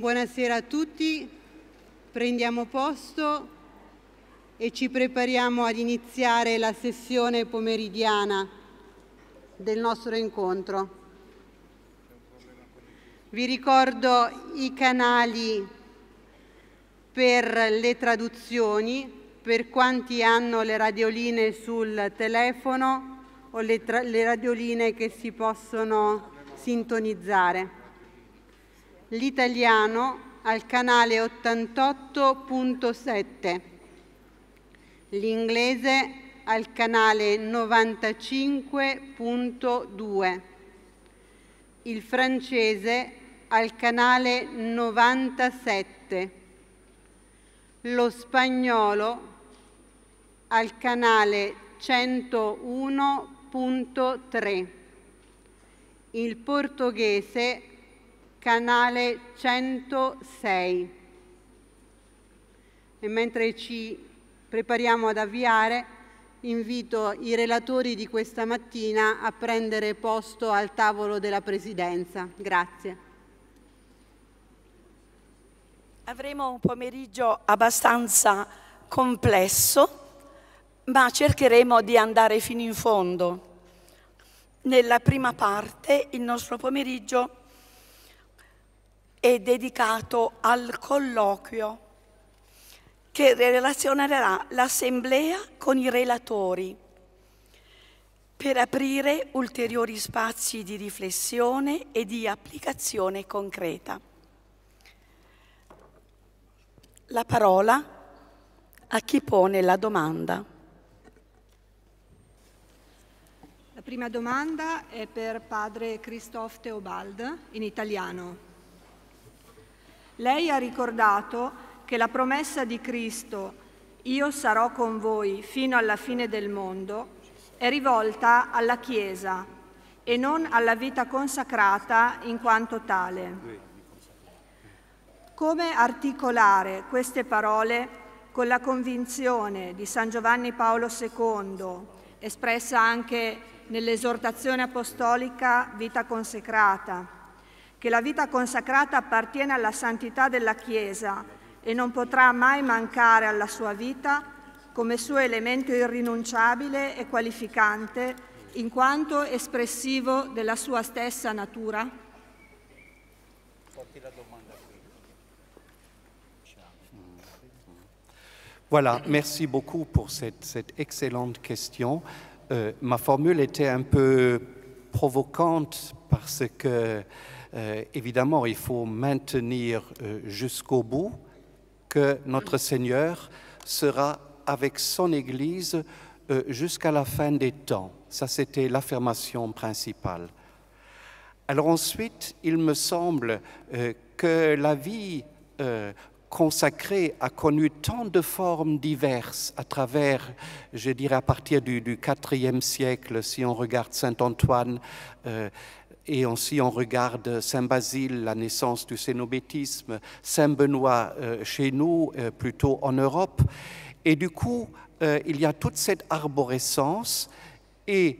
Buonasera a tutti, prendiamo posto e ci prepariamo ad iniziare la sessione pomeridiana del nostro incontro. Vi ricordo i canali per le traduzioni, per quanti hanno le radioline sul telefono o le, le radioline che si possono sintonizzare l'italiano al canale 88.7, l'inglese al canale 95.2, il francese al canale 97, lo spagnolo al canale 101.3, il portoghese canale 106. E mentre ci prepariamo ad avviare, invito i relatori di questa mattina a prendere posto al tavolo della Presidenza. Grazie. Avremo un pomeriggio abbastanza complesso, ma cercheremo di andare fino in fondo. Nella prima parte il nostro pomeriggio è dedicato al colloquio che relazionerà l'Assemblea con i relatori per aprire ulteriori spazi di riflessione e di applicazione concreta. La parola a chi pone la domanda. La prima domanda è per padre Christophe Theobald in italiano. Lei ha ricordato che la promessa di Cristo, io sarò con voi fino alla fine del mondo, è rivolta alla Chiesa e non alla vita consacrata in quanto tale. Come articolare queste parole con la convinzione di San Giovanni Paolo II, espressa anche nell'esortazione apostolica Vita consacrata? che la vita consacrata appartiene alla santità della Chiesa e non potrà mai mancare alla sua vita come suo elemento irrinunciabile e qualificante in quanto espressivo della sua stessa natura? Voilà, merci beaucoup pour cette, cette excellente question. Euh, ma formule était un peu provocante parce que Euh, évidemment, il faut maintenir euh, jusqu'au bout que notre Seigneur sera avec son Église euh, jusqu'à la fin des temps. Ça, c'était l'affirmation principale. Alors ensuite, il me semble que la vie consacrée a connu tant de formes diverses à travers, je dirais à partir du, IVe siècle, si on regarde Saint Antoine, et ainsi on regarde Saint Basile, la naissance du cénobétisme, Saint Benoît euh, chez nous, euh, plutôt en Europe. Et du coup, euh, il y a toute cette arborescence et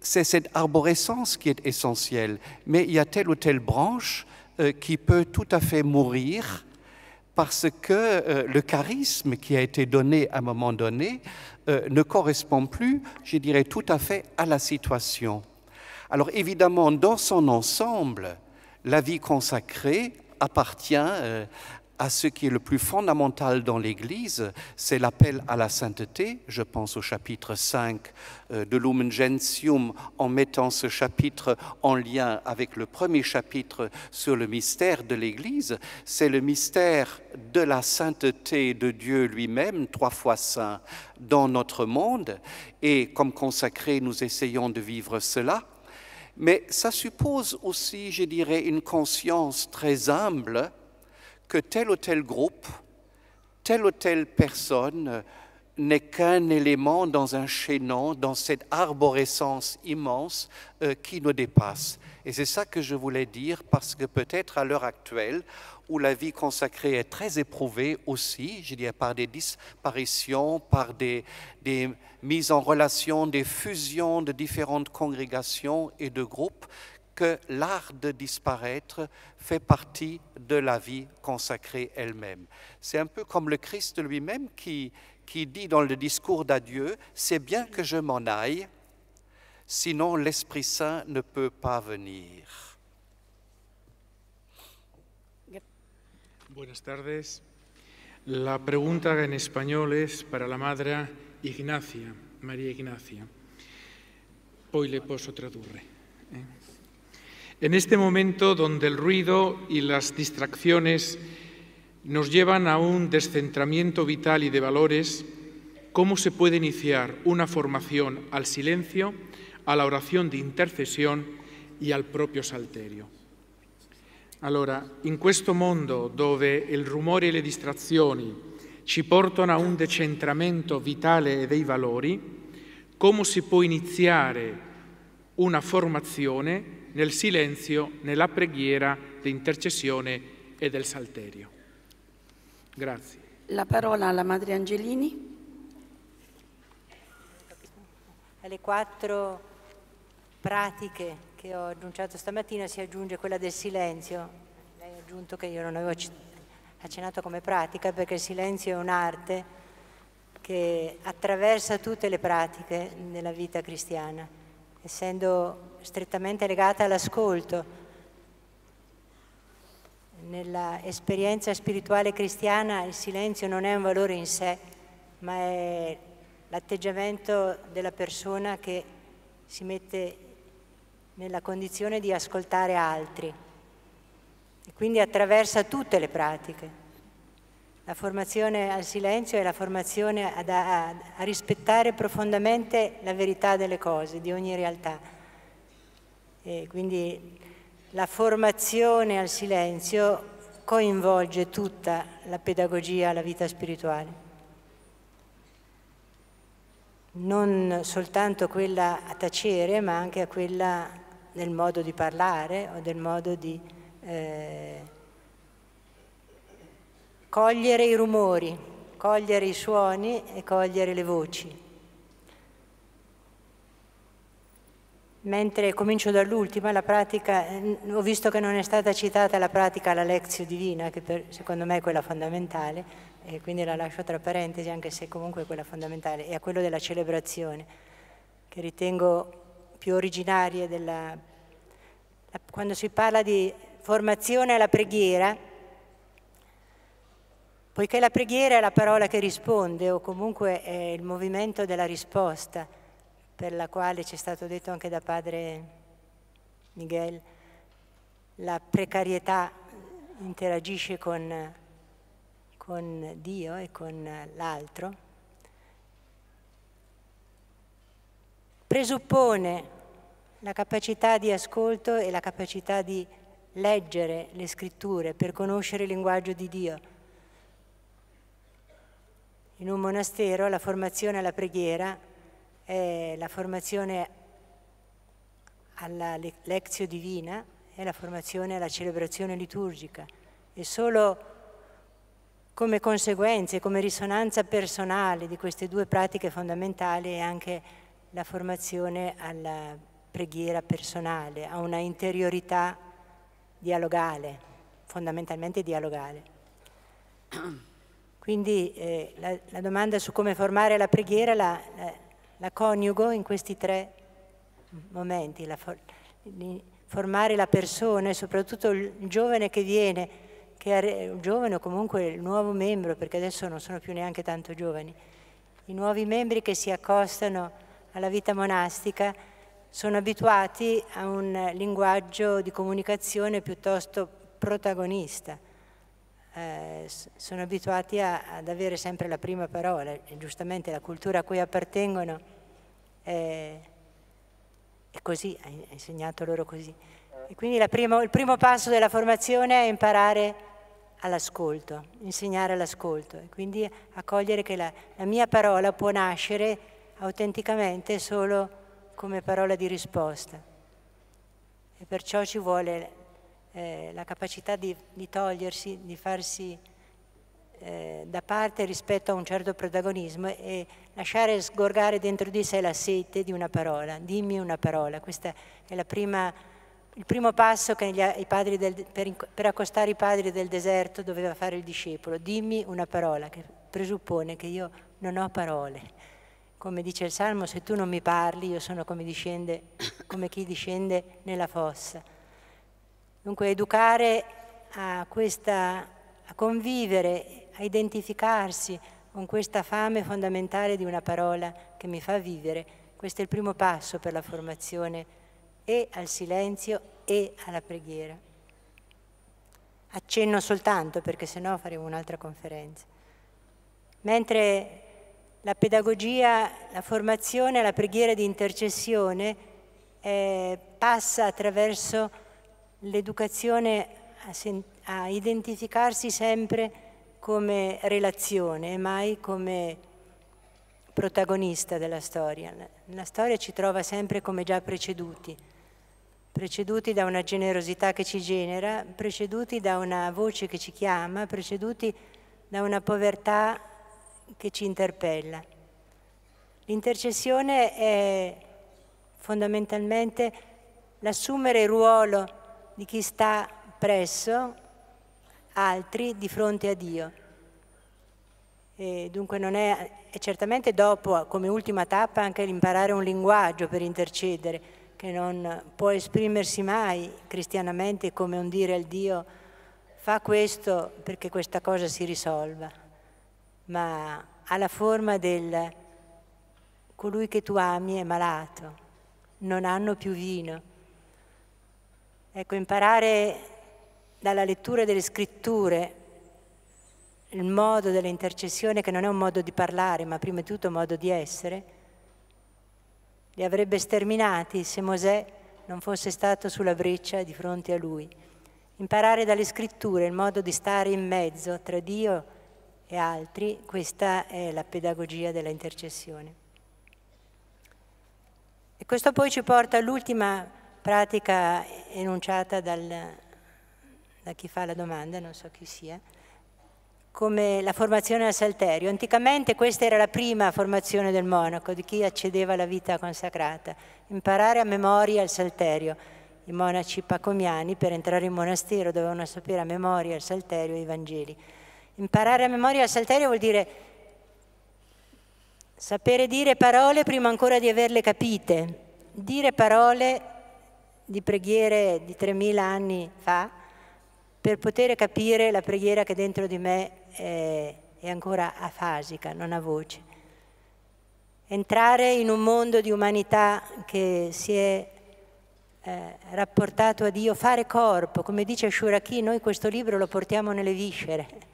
c'est cette arborescence qui est essentielle. Mais il y a telle ou telle branche qui peut tout à fait mourir parce que le charisme qui a été donné à un moment donné ne correspond plus, je dirais, tout à fait à la situation. Alors évidemment, dans son ensemble, la vie consacrée appartient euh, à ce qui est le plus fondamental dans l'Église, c'est l'appel à la sainteté. Je pense au chapitre 5 euh, de Lumen Gentium en mettant ce chapitre en lien avec le premier chapitre sur le mystère de l'Église. C'est le mystère de la sainteté de Dieu lui-même, trois fois saint, dans notre monde. Et comme consacré, nous essayons de vivre cela. Mais ça suppose aussi, je dirais, une conscience très humble que tel ou tel groupe, telle ou telle personne n'est qu'un élément dans un chaînon, dans cette arborescence immense euh, qui nous dépasse. Et c'est ça que je voulais dire parce que peut-être à l'heure actuelle, où la vie consacrée est très éprouvée aussi, je dirais par des disparitions, par des, des mises en relation, des fusions de différentes congrégations et de groupes, que l'art de disparaître fait partie de la vie consacrée elle-même. C'est un peu comme le Christ lui-même qui, qui dit dans le discours d'adieu, c'est bien que je m'en aille, no, el Saint ne peut pas venir. Buenas tardes. La pregunta en español es para la madre Ignacia, María Ignacia. Hoy le puedo eh. En este momento donde el ruido y las distracciones nos llevan a un descentramiento vital y de valores, ¿cómo se puede iniciar una formación al silencio, a la orazione di intercessione e al proprio salterio. Allora, in questo mondo dove il rumore e le distrazioni ci portano a un decentramento vitale dei valori, come si può iniziare una formazione nel silenzio, nella preghiera, l'intercessione e del salterio? Grazie. La parola alla Madre Angelini. Alle 4 pratiche che ho annunciato stamattina si aggiunge quella del silenzio. Lei ha aggiunto che io non avevo accennato come pratica perché il silenzio è un'arte che attraversa tutte le pratiche nella vita cristiana, essendo strettamente legata all'ascolto. Nella esperienza spirituale cristiana il silenzio non è un valore in sé, ma è l'atteggiamento della persona che si mette nella condizione di ascoltare altri e quindi attraversa tutte le pratiche. La formazione al silenzio è la formazione ad, a, a rispettare profondamente la verità delle cose, di ogni realtà. E quindi la formazione al silenzio coinvolge tutta la pedagogia la vita spirituale, non soltanto quella a tacere, ma anche a quella del modo di parlare o del modo di eh, cogliere i rumori, cogliere i suoni e cogliere le voci. Mentre comincio dall'ultima, la pratica, eh, ho visto che non è stata citata la pratica alla lezione divina, che per, secondo me è quella fondamentale, e quindi la lascio tra parentesi, anche se comunque è quella fondamentale, e a quello della celebrazione, che ritengo più originarie della... Quando si parla di formazione alla preghiera, poiché la preghiera è la parola che risponde o comunque è il movimento della risposta, per la quale ci è stato detto anche da padre Miguel, la precarietà interagisce con, con Dio e con l'altro, presuppone la capacità di ascolto e la capacità di leggere le scritture per conoscere il linguaggio di Dio. In un monastero la formazione alla preghiera è la formazione alla lezione divina e la formazione alla celebrazione liturgica e solo come conseguenze, come risonanza personale di queste due pratiche fondamentali è anche la formazione alla preghiera preghiera personale, a una interiorità dialogale, fondamentalmente dialogale. Quindi eh, la, la, domanda su come formare la preghiera la, la, la coniugo in questi tre momenti, for, formare la persona e soprattutto il giovane che viene, che è un giovane o comunque il nuovo membro, perché adesso non sono più neanche tanto giovani, i nuovi membri che si accostano alla vita monastica sono abituati a un linguaggio di comunicazione piuttosto protagonista, eh, sono abituati a, ad avere sempre la prima parola, e giustamente la cultura a cui appartengono eh, è così, ha insegnato loro così. E quindi primo, il primo passo della formazione è imparare all'ascolto, insegnare all'ascolto e quindi accogliere che la, la mia parola può nascere autenticamente solo come parola di risposta e perciò ci vuole eh, la capacità di, di, togliersi, di farsi eh, da parte rispetto a un certo protagonismo e lasciare sgorgare dentro di sé la sete di una parola, dimmi una parola, questo è prima, il primo passo che gli, del, per, per accostare i padri del deserto doveva fare il discepolo, dimmi una parola che presuppone che io non ho parole come dice il Salmo, se tu non mi parli io sono come, discende, come chi discende nella fossa. Dunque educare a, questa, a convivere, a identificarsi con questa fame fondamentale di una parola che mi fa vivere, questo è il primo passo per la formazione e al silenzio e alla preghiera. Accenno soltanto perché sennò faremo un'altra conferenza. Mentre la pedagogia, la formazione la preghiera di intercessione eh, passa attraverso l'educazione a, a, identificarsi sempre come relazione e mai come protagonista della storia. La storia ci trova sempre come già preceduti, preceduti da una generosità che ci genera, preceduti da una voce che ci chiama, preceduti da una povertà che ci interpella. L'intercessione è fondamentalmente l'assumere il ruolo di chi sta presso altri di fronte a Dio. E dunque non è, è certamente dopo, come ultima tappa, anche l'imparare un linguaggio per intercedere, che non può esprimersi mai cristianamente come un dire al Dio fa questo perché questa cosa si risolva ma ha la forma del colui che tu ami è malato, non hanno più vino. Ecco, imparare dalla lettura delle scritture il modo dell'intercessione, che non è un modo di parlare, ma prima di tutto un modo di essere, li avrebbe sterminati se Mosè non fosse stato sulla breccia di fronte a lui. Imparare dalle scritture il modo di stare in mezzo tra Dio e e altri, questa è la pedagogia della intercessione. E questo poi ci porta all'ultima pratica enunciata dal, da chi fa la domanda, non so chi sia, come la formazione al salterio. Anticamente questa era la prima formazione del monaco, di chi accedeva alla vita consacrata, imparare a memoria il salterio. I monaci pacomiani per entrare in monastero dovevano sapere a memoria il salterio e i Vangeli. Imparare a memoria il salterio vuol dire sapere dire parole prima ancora di averle capite. Dire parole di preghiere di 3.000 anni fa per poter capire la preghiera che dentro di me è, è ancora afasica, non ha voce. Entrare in un mondo di umanità che si è eh, rapportato a Dio, fare corpo, come dice Shuraki, noi questo libro lo portiamo nelle viscere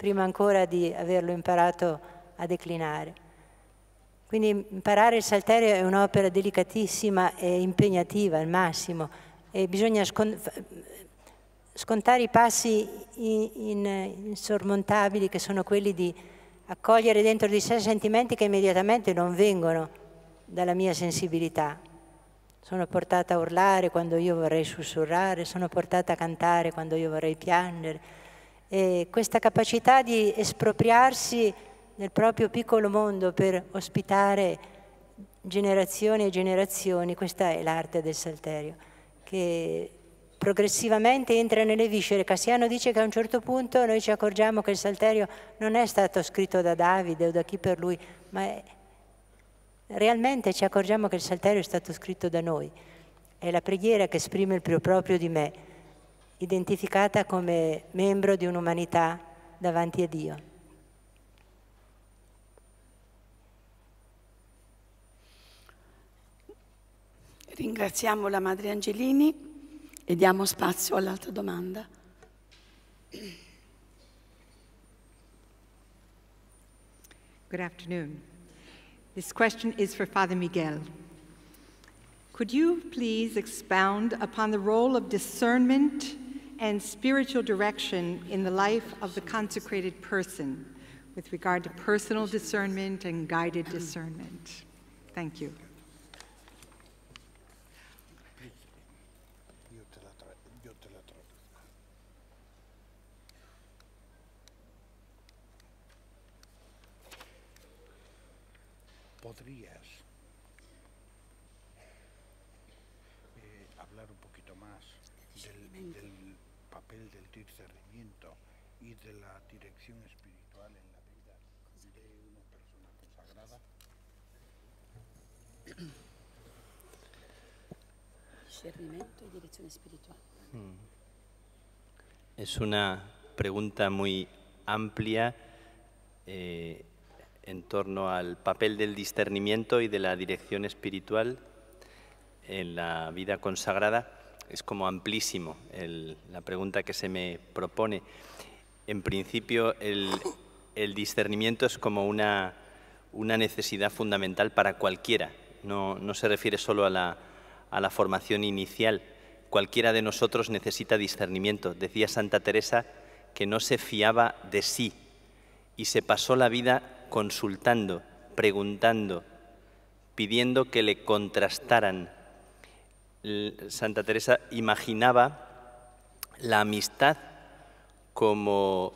prima ancora di averlo imparato a declinare. Quindi imparare il salterio è un'opera delicatissima e impegnativa al massimo e bisogna scontare i passi insormontabili che sono quelli di accogliere dentro di sé sentimenti che immediatamente non vengono dalla mia sensibilità. Sono portata a urlare quando io vorrei sussurrare, sono portata a cantare quando io vorrei piangere, e questa capacità di espropriarsi nel proprio piccolo mondo per ospitare generazioni e generazioni, questa è l'arte del salterio, che progressivamente entra nelle viscere. Cassiano dice che a un certo punto noi ci accorgiamo che il salterio non è stato scritto da Davide o da chi per lui, ma è... realmente ci accorgiamo che il salterio è stato scritto da noi. È la preghiera che esprime il più proprio di me identificata come membro di un'umanità davanti a Dio. Ringraziamo la Madre Angelini e diamo spazio all'altra domanda. Good afternoon. This question is for Father Miguel. Could you please expound upon the role of discernment and spiritual direction in the life of the consecrated person with regard to personal discernment and guided discernment. Thank you. Es una pregunta muy amplia eh, en torno al papel del discernimiento y de la dirección espiritual en la vida consagrada. Es como amplísimo la pregunta que se me propone. En principio, el, discernimiento es como una, necesidad fundamental para cualquiera. No, se refiere solo a la formación inicial cualquiera de nosotros necesita discernimiento. Decía Santa Teresa que no se fiaba de sí y se pasó la vida consultando, preguntando, pidiendo que le contrastaran. Santa Teresa imaginaba la amistad como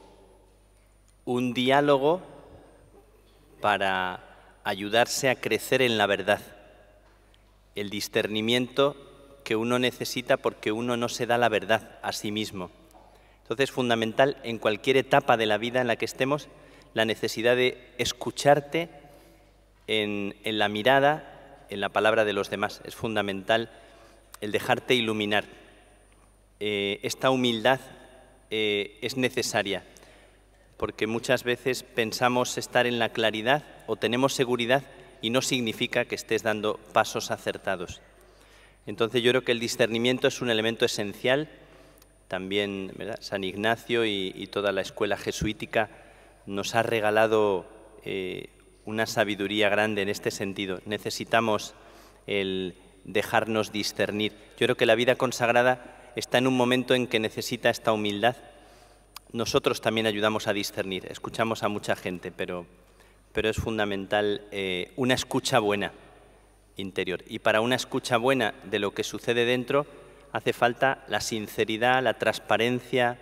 un diálogo para ayudarse a crecer en la verdad. El discernimiento que uno necesita porque uno no se da la verdad a sí mismo. Entonces es fundamental en cualquier etapa de la vida en la que estemos la necesidad de escucharte en, la mirada, en la palabra de los demás. Es fundamental el dejarte iluminar. Eh, esta humildad eh, es necesaria porque muchas veces pensamos estar en la claridad o tenemos seguridad y no significa que estés dando pasos acertados. Entonces yo creo que el discernimiento es un elemento esencial. También San Ignacio y, toda la escuela jesuítica nos ha regalado eh, una sabiduría grande en este sentido. Necesitamos el dejarnos discernir. Yo creo que la vida consagrada está en un momento en que necesita esta humildad. Nosotros también ayudamos a discernir, escuchamos a mucha gente, pero, es fundamental eh, una escucha buena interior. Y para una escucha buena de lo que sucede dentro hace falta la sinceridad, la transparencia,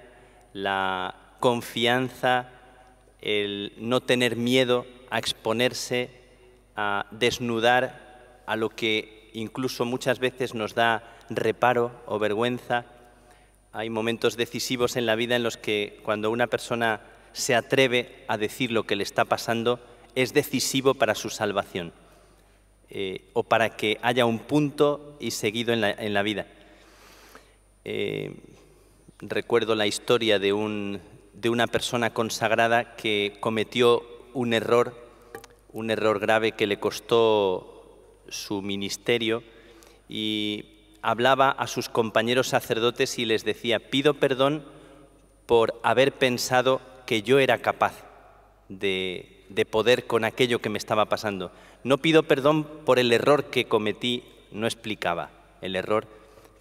la confianza, el no tener miedo a exponerse, a desnudar a lo que incluso muchas veces nos da reparo o vergüenza. Hay momentos decisivos en la vida en los que cuando una persona se atreve a decir lo que le está pasando, es decisivo para su salvación. Eh, o para que haya un punto y seguido en la, vida. Eh, recuerdo la historia de, de una persona consagrada que cometió un error, un error grave que le costó su ministerio y hablaba a sus compañeros sacerdotes y les decía, pido perdón por haber pensado que yo era capaz de de poder con aquello que me estaba pasando. No pido perdón por el error que cometí, no explicaba el error,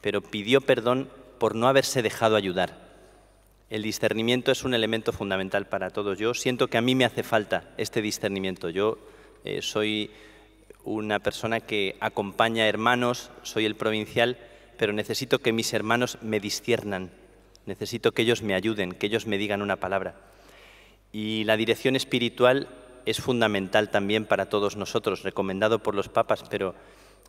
pero pidió perdón por no haberse dejado ayudar. El discernimiento es un elemento fundamental para todos. Yo siento que a mí me hace falta este discernimiento. Yo eh, soy una persona que acompaña hermanos, soy el provincial, pero necesito que mis hermanos me disciernan, necesito que ellos me ayuden, que ellos me digan una palabra. Y la dirección espiritual es fundamental también para todos nosotros, recomendado por los papas, pero,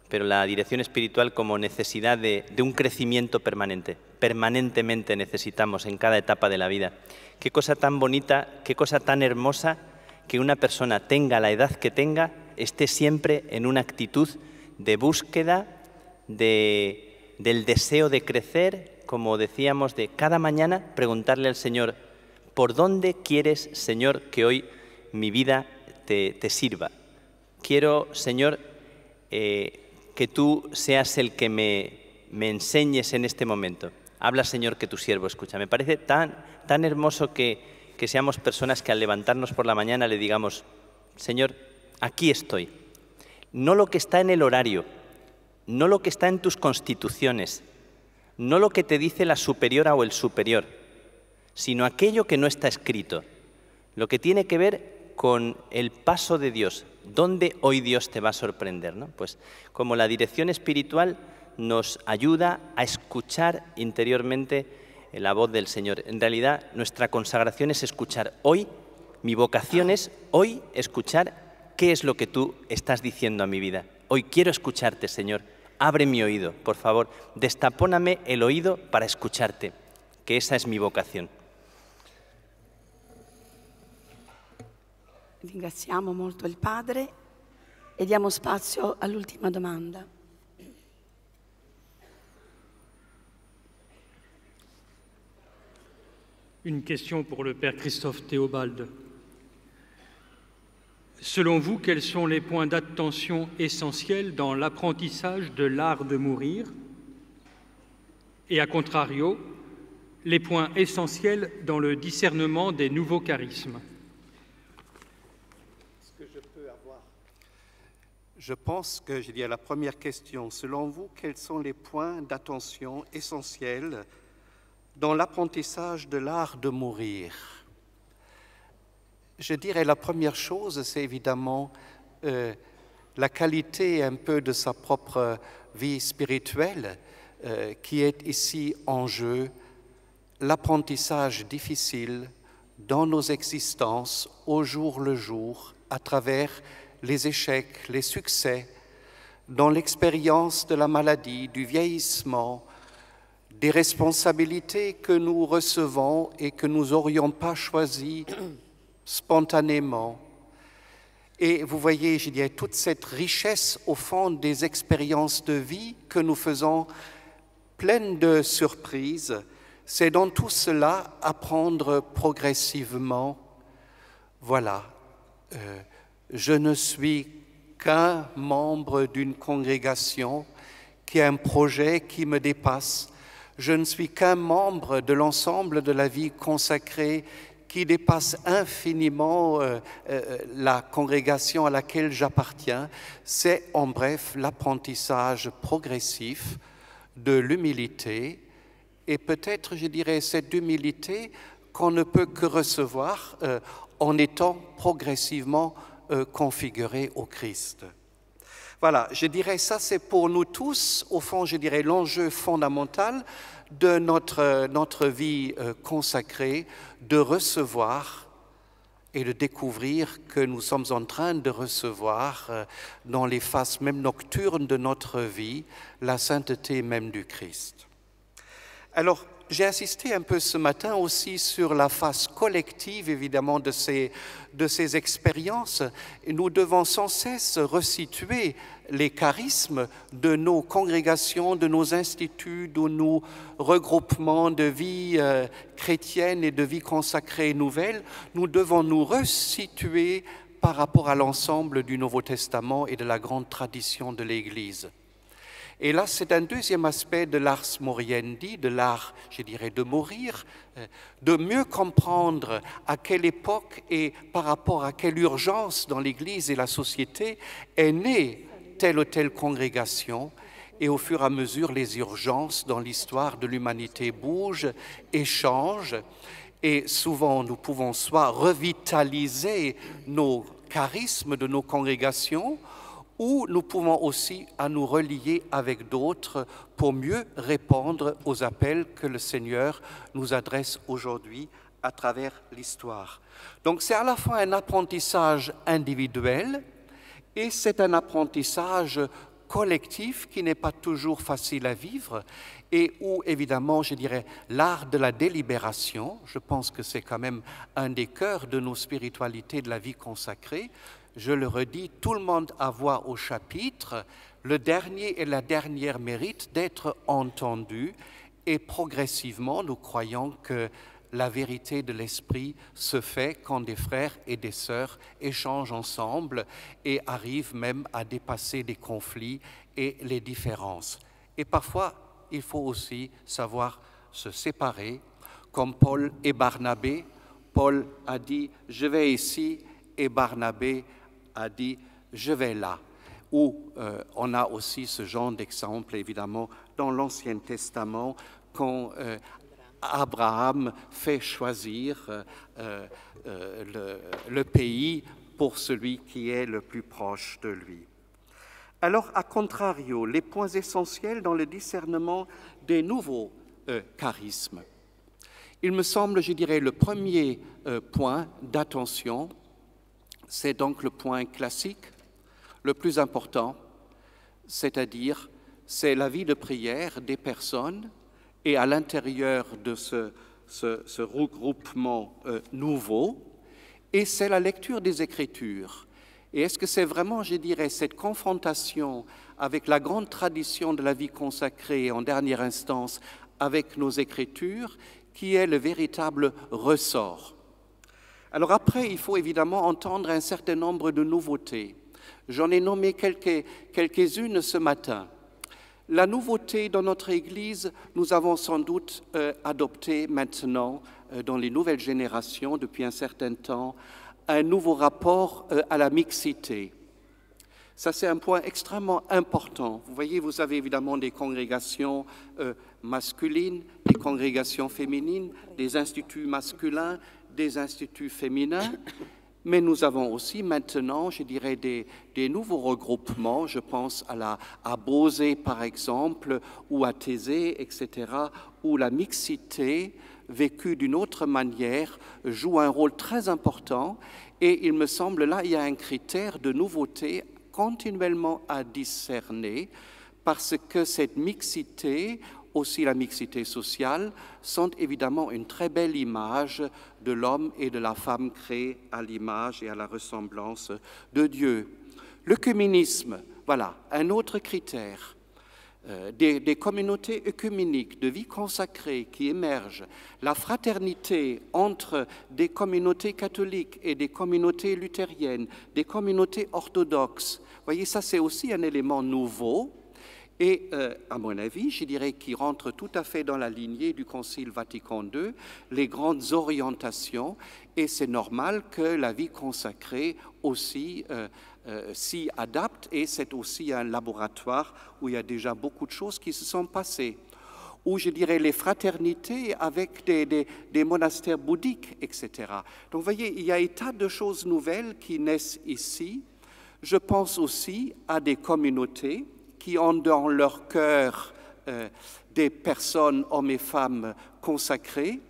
pero la dirección espiritual como necesidad de, un crecimiento permanente. Permanentemente necesitamos en cada etapa de la vida. Qué cosa tan bonita, qué cosa tan hermosa que una persona tenga la edad que tenga, esté siempre en una actitud de búsqueda de, del deseo de crecer, como decíamos, de cada mañana preguntarle al Señor, ¿por dónde quieres, Señor, que hoy mi vida te, sirva. Quiero, Señor, eh, que tú seas el que me, me enseñes en este momento. Habla, Señor, que tu siervo escucha. Me parece tan, tan hermoso que, que seamos personas que al levantarnos por la mañana le digamos, Señor, aquí estoy. No lo que está en el horario, no lo que está en tus constituciones, no lo que te dice la superiora o el superior, sino aquello que no está escrito, lo que tiene que ver con el paso de Dios. ¿Dónde hoy Dios te va a sorprender? Pues como la dirección espiritual nos ayuda a escuchar interiormente la voz del Señor. En realidad nuestra consagración es escuchar. Hoy mi vocación es hoy escuchar qué es lo que tú estás diciendo a mi vida. Hoy quiero escucharte, Señor. Abre mi oído, por favor. Destapóname el oído para escucharte, que esa es mi vocación. Ringraziamo molto il Padre e diamo spazio all'ultima domanda. Une question pour le Père Christophe Théobald. Selon vous, quels sont les points d'attention essentiels dans l'apprentissage de l'art de mourir Et à contrario, les points essentiels dans le discernement des nouveaux charismes Je pense que je dit à la première question, selon vous, quels sont les points d'attention essentiels dans l'apprentissage de l'art de mourir Je dirais la première chose, c'est évidemment euh, la qualité un peu de sa propre vie spirituelle euh, qui est ici en jeu, l'apprentissage difficile dans nos existences au jour le jour à travers les échecs, les succès, dans l'expérience de la maladie, du vieillissement, des responsabilités que nous recevons et que nous n'aurions pas choisies spontanément. Et vous voyez, je dirais, toute cette richesse au fond des expériences de vie que nous faisons, pleines de surprises, c'est dans tout cela apprendre progressivement. Voilà. Euh, je ne suis qu'un membre d'une congrégation qui a un projet qui me dépasse. Je ne suis qu'un membre de l'ensemble de la vie consacrée qui dépasse infiniment euh, euh, euh, la congrégation à laquelle j'appartiens. C'est en bref l'apprentissage progressif de l'humilité et peut-être, je dirais, cette humilité qu'on ne peut que recevoir en étant progressivement euh, configuré au Christ. Voilà, je dirais ça c'est pour nous tous, au fond je dirais l'enjeu fondamental de notre, notre vie euh, consacrée, de recevoir et de découvrir que nous sommes en train de recevoir euh, dans les phases même nocturnes de notre vie la sainteté même du Christ. Alors, j'ai insisté un peu ce matin aussi sur la face collective, évidemment, de ces, de ces expériences. nous devons sans cesse resituer les charismes de nos congrégations, de nos instituts, de nos regroupements de vie euh, chrétienne et de vie consacrée nouvelle. Nous devons nous resituer par rapport à l'ensemble du Nouveau Testament et de la grande tradition de l'Église. Et là, c'est un deuxième aspect de l'ars moriendi, de l'art, je dirais, de mourir, euh, de mieux comprendre à quelle époque et par rapport à quelle urgence dans l'Église et la société est née telle ou telle congrégation. Et au fur et à mesure, les urgences dans l'histoire de l'humanité bougent et changent. Et souvent, nous pouvons soit revitaliser nos charismes de nos congrégations, où nous pouvons aussi à nous relier avec d'autres pour mieux répondre aux appels que le Seigneur nous adresse aujourd'hui à travers l'histoire. Donc c'est à la fois un apprentissage individuel et c'est un apprentissage collectif qui n'est pas toujours facile à vivre et où, évidemment, je dirais, l'art de la délibération, je pense que c'est quand même un des cœurs de nos spiritualités, de la vie consacrée. Je le redis, tout le monde a voix au chapitre. Le dernier et la dernière mérite d'être entendu, et progressivement, nous croyons que la vérité de l'esprit se fait quand des frères et des sœurs échangent ensemble et arrivent même à dépasser des conflits et les différences. Et parfois, il faut aussi savoir se séparer, comme Paul et Barnabé. Paul a dit, je vais ici, et Barnabé a dit, je vais là. Ou euh, on a aussi ce genre d'exemple, évidemment, dans l'Ancien Testament, quand euh, Abraham fait choisir euh, le pays pour celui qui est le plus proche de lui. Alors, à contrario, les points essentiels dans le discernement des nouveaux euh, charismes. Il me semble, je dirais, le premier euh, point d'attention, c'est donc le point classique, le plus important, c'est-à-dire c'est la vie de prière des personnes et à l'intérieur de ce, regroupement euh, nouveau, et c'est la lecture des Écritures et est-ce que c'est vraiment, je dirais, cette confrontation avec la grande tradition de la vie consacrée, en dernière instance, avec nos Écritures, qui est le véritable ressort Alors après, il faut évidemment entendre un certain nombre de nouveautés. J'en ai nommé quelques, quelques-unes ce matin. La nouveauté dans notre Église, nous avons sans doute euh, adopté maintenant, euh, dans les nouvelles générations, depuis un certain temps, un nouveau rapport euh, à la mixité. Ça, c'est un point extrêmement important. Vous voyez, vous avez évidemment des congrégations euh, masculines, des congrégations féminines, des instituts masculins, des instituts féminins, mais nous avons aussi maintenant, je dirais, des, nouveaux regroupements. Je pense à, la, à par exemple, ou à Thésée, etc., où la mixité vécu d'une autre manière joue un rôle très important. Et il me semble là, il y a un critère de nouveauté continuellement à discerner parce que cette mixité, aussi la mixité sociale, sont évidemment une très belle image de l'homme et de la femme créés à l'image et à la ressemblance de Dieu. L'œcuménisme, voilà, un autre critère. Euh, des, communautés œcuméniques de vie consacrée qui émergent, la fraternité entre des communautés catholiques et des communautés luthériennes, des communautés orthodoxes. voyez, ça c'est aussi un élément nouveau et euh, à mon avis, je dirais qu'il rentre tout à fait dans la lignée du Concile Vatican II, les grandes orientations, et c'est normal que la vie consacrée aussi euh, euh, s'y adapte et c'est aussi un laboratoire où il y a déjà beaucoup de choses qui se sont passées. où je dirais les fraternités avec des, monastères bouddhiques, etc. Donc vous voyez, il y a un tas de choses nouvelles qui naissent ici. Je pense aussi à des communautés qui ont dans leur cœur euh, des personnes, hommes et femmes consacrées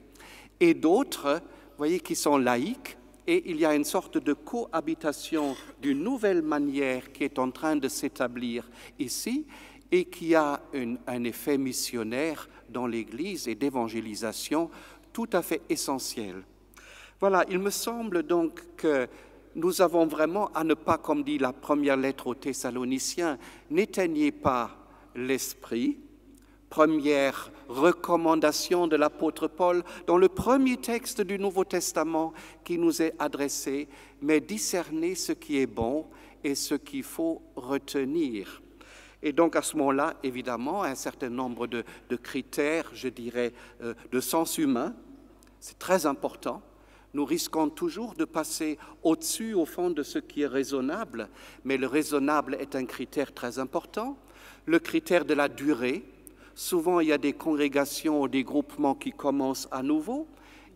et d'autres, voyez, qui sont laïques, et il y a une sorte de cohabitation d'une nouvelle manière qui est en train de s'établir ici et qui a un effet missionnaire dans l'Église et d'évangélisation tout à fait essentiel. Voilà, il me semble donc que nous avons vraiment à ne pas, comme dit la première lettre aux Thessaloniciens, n'éteignez pas l'esprit, première recommandation de l'apôtre Paul dans le premier texte du Nouveau Testament qui nous est adressé, mais discerner ce qui est bon et ce qu'il faut retenir. Et donc à ce moment-là, évidemment, un certain nombre de, critères, je dirais, euh, de sens humain, c'est très important. Nous risquons toujours de passer au-dessus, au fond, de ce qui est raisonnable, mais le raisonnable est un critère très important. Le critère de la durée, Souvent, il y a des congrégations ou des groupements qui commencent à nouveau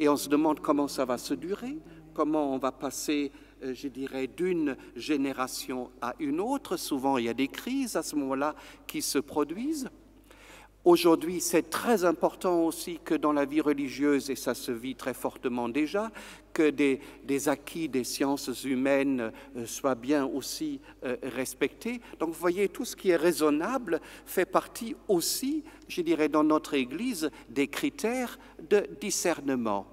et on se demande comment ça va se durer, comment on va passer, euh, je dirais, d'une génération à une autre. Souvent, il y a des crises à ce moment-là qui se produisent. Aujourd'hui, c'est très important aussi que dans la vie religieuse, et ça se vit très fortement déjà, que des, acquis des sciences humaines euh, soient bien aussi euh, respectés. Donc vous voyez, tout ce qui est raisonnable fait partie aussi, je dirais, dans notre Église, des critères de discernement.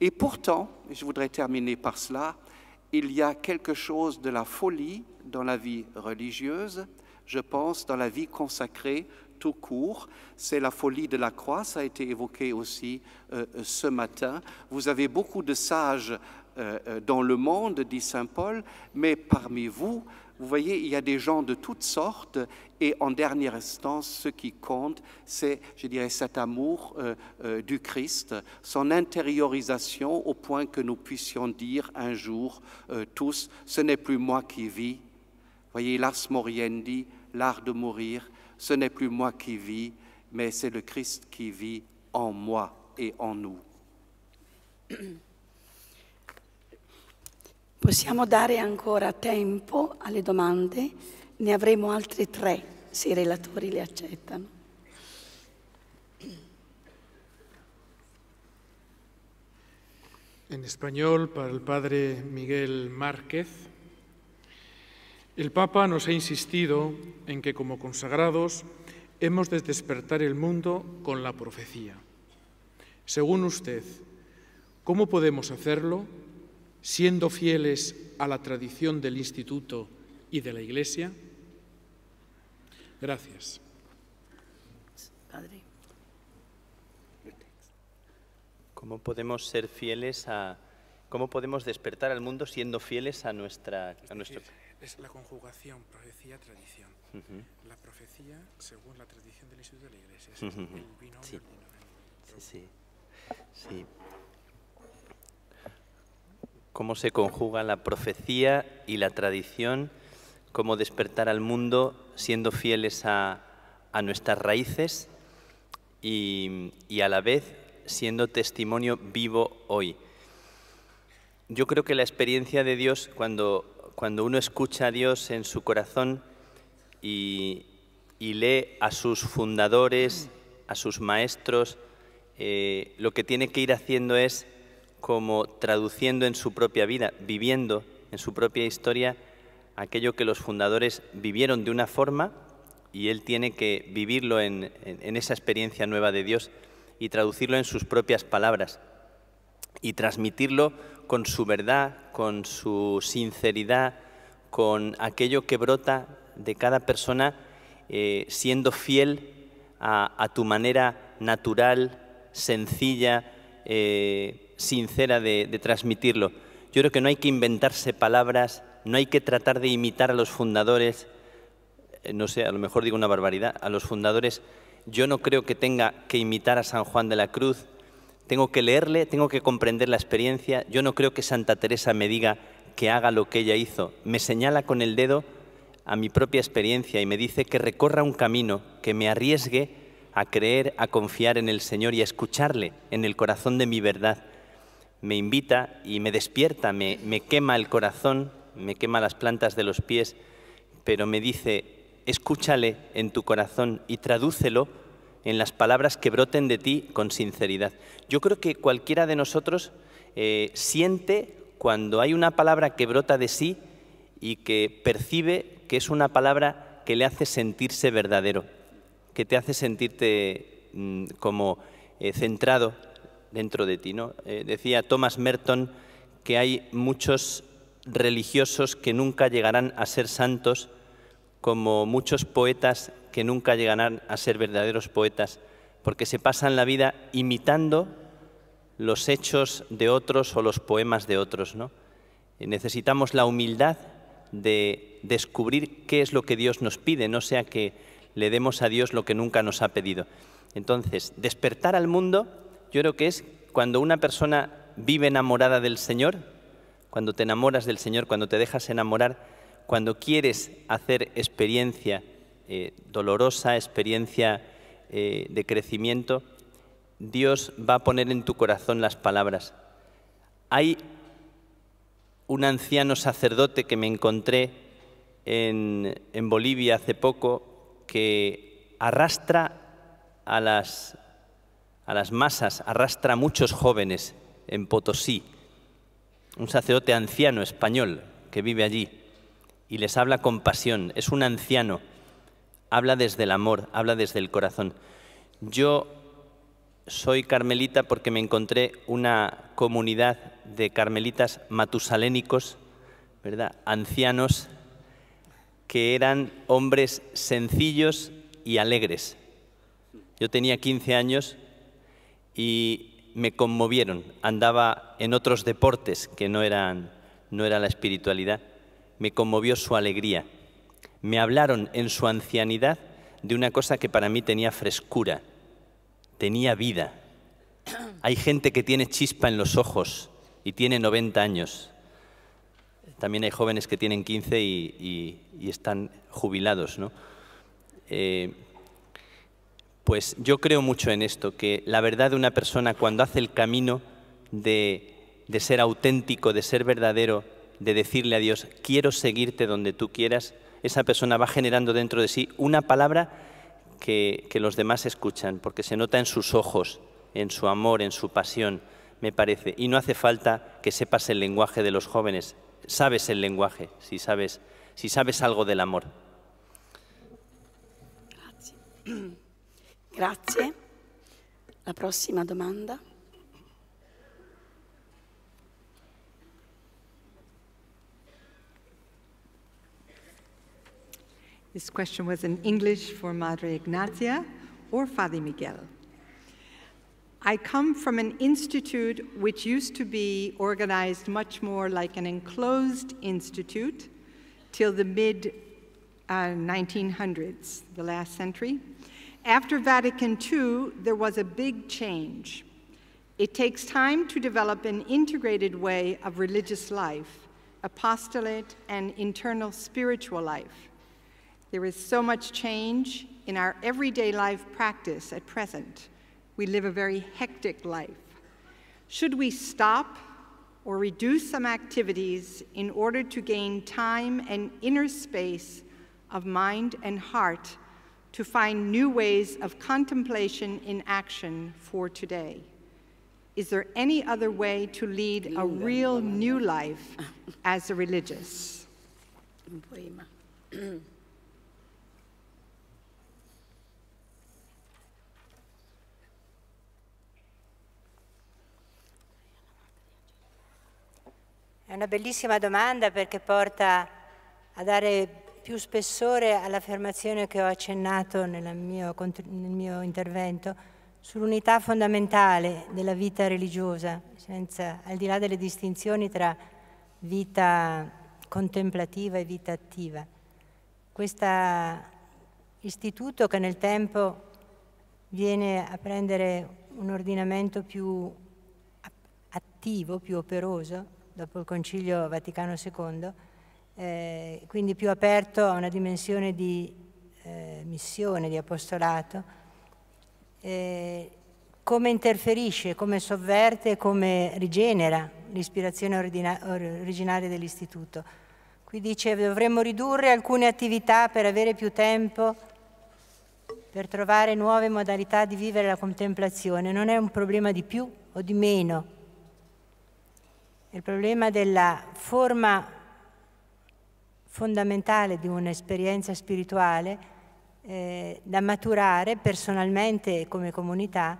Et pourtant, je voudrais terminer par cela, il y a quelque chose de la folie dans la vie religieuse, je pense, dans la vie consacrée court. C'est la folie de la croix, ça a été évoqué aussi euh, euh, ce matin. Vous avez beaucoup de sages euh, dans le monde, dit Saint Paul, mais parmi vous, vous voyez, il y a des gens de toutes sortes, et en dernière instance, ce qui compte, c'est, je dirais, cet amour du Christ, son intériorisation au point que nous puissions dire un jour tous, ce n'est plus moi qui vis. Vous voyez, l'ars moriendi, l'art de mourir, ce n'est plus moi qui vis, mais c'est le Christ qui vit en moi et en nous. Possiamo dare ancora tempo alle domande, ne avremo altre tre se i relatori le accettano. In spagnolo para il padre Miguel Márquez. El Papa nos ha insistido en que como consagrados hemos de despertar el mundo con la profecía. Según usted, ¿cómo podemos hacerlo siendo fieles a la tradición del Instituto y de la Iglesia? Gracias. Padre. ¿Cómo podemos ser fieles a... ¿Cómo podemos despertar al mundo siendo fieles a, nuestra, es la conjugación profecía-tradición. La profecía, según la tradición del Instituto de la Iglesia, es el vino sí. Sí, sí. ¿Cómo se conjuga la profecía y la tradición? ¿Cómo despertar al mundo siendo fieles a, nuestras raíces y a la vez siendo testimonio vivo hoy? Yo creo que la experiencia de Dios cuando cuando uno escucha a Dios en su corazón y, lee a sus fundadores, a sus maestros, eh, lo que tiene que ir haciendo es como traduciendo en su propia vida, viviendo en su propia historia aquello que los fundadores vivieron de una forma y él tiene que vivirlo en esa experiencia nueva de Dios y traducirlo en sus propias palabras y transmitirlo con su verdad, con su sinceridad, con aquello que brota de cada persona, eh, siendo fiel a, tu manera natural, sencilla, eh, sincera de transmitirlo. Yo creo que no hay que inventarse palabras, no hay que tratar de imitar a los fundadores, eh, no sé, a lo mejor digo una barbaridad, a los fundadores. Yo no creo que tenga que imitar a San Juan de la Cruz, tengo que leerle, tengo que comprender la experiencia. Yo no creo que Santa Teresa me diga que haga lo que ella hizo. Me señala con el dedo a mi propia experiencia y me dice que recorra un camino, que me arriesgue a creer, a confiar en el Señor y a escucharle en el corazón de mi verdad. Me invita y me despierta, me, me quema el corazón, me quema las plantas de los pies, pero me dice, escúchale en tu corazón y tradúcelo en las palabras que broten de ti con sinceridad. Yo creo que cualquiera de nosotros eh, siente cuando hay una palabra que brota de sí y que percibe que es una palabra que le hace sentirse verdadero, que te hace sentirte mm, como eh, centrado dentro de ti. ¿no? Eh, decía Thomas Merton que hay muchos religiosos que nunca llegarán a ser santos como muchos poetas que nunca llegarán a ser verdaderos poetas, porque se pasan la vida imitando los hechos de otros o los poemas de otros. ¿no? Necesitamos la humildad de descubrir qué es lo que Dios nos pide, no sea que le demos a Dios lo que nunca nos ha pedido. Entonces, despertar al mundo, yo creo que es cuando una persona vive enamorada del Señor, cuando te enamoras del Señor, cuando te dejas enamorar, cuando quieres hacer experiencia eh, dolorosa, experiencia eh, de crecimiento, Dios va a poner en tu corazón las palabras. Hay un anciano sacerdote que me encontré en, Bolivia hace poco que arrastra a las, a las masas, arrastra a muchos jóvenes en Potosí, un sacerdote anciano español que vive allí y les habla con pasión. Es un anciano. Habla desde el amor, habla desde el corazón. Yo soy carmelita porque me encontré una comunidad de carmelitas matusalénicos, ¿verdad? Ancianos que eran hombres sencillos y alegres. Yo tenía 15 años y me conmovieron. Andaba en otros deportes que no eran no era la espiritualidad me conmovió su alegría. Me hablaron en su ancianidad de una cosa que para mí tenía frescura, tenía vida. Hay gente que tiene chispa en los ojos y tiene 90 años. También hay jóvenes que tienen 15 y, están jubilados. ¿no? Eh, pues yo creo mucho en esto, que la verdad de una persona cuando hace el camino de ser auténtico, de ser verdadero, de decirle a Dios, quiero seguirte donde tú quieras, esa persona va generando dentro de sí una palabra que, los demás escuchan, porque se nota en sus ojos, en su amor, en su pasión, me parece. Y no hace falta que sepas el lenguaje de los jóvenes, sabes el lenguaje, si sabes, si sabes algo del amor. Gracias. La próxima pregunta. This question was in English for Madre Ignacia or Father Miguel. I come from an institute which used to be organized much more like an enclosed institute till the mid uh, 1900s, the last century. After Vatican II, there was a big change. It takes time to develop an integrated way of religious life, apostolate, and internal spiritual life. There is so much change in our everyday life practice at present. We live a very hectic life. Should we stop or reduce some activities in order to gain time and inner space of mind and heart to find new ways of contemplation in action for today? Is there any other way to lead a real new life as a religious? È una bellissima domanda perché porta a dare più spessore all'affermazione che ho accennato mio, nel mio intervento sull'unità fondamentale della vita religiosa, senza, al di là delle distinzioni tra vita contemplativa e vita attiva. Questo istituto che nel tempo viene a prendere un ordinamento più attivo, più operoso, dopo il Concilio Vaticano II, eh, quindi più aperto a una dimensione di eh, missione, di apostolato, eh, come interferisce, come sovverte, come rigenera l'ispirazione originaria dell'istituto. Qui dice dovremmo ridurre alcune attività per avere più tempo per trovare nuove modalità di vivere la contemplazione. Non è un problema di più o di meno, il problema della forma fondamentale di un'esperienza spirituale eh, da maturare personalmente e come comunità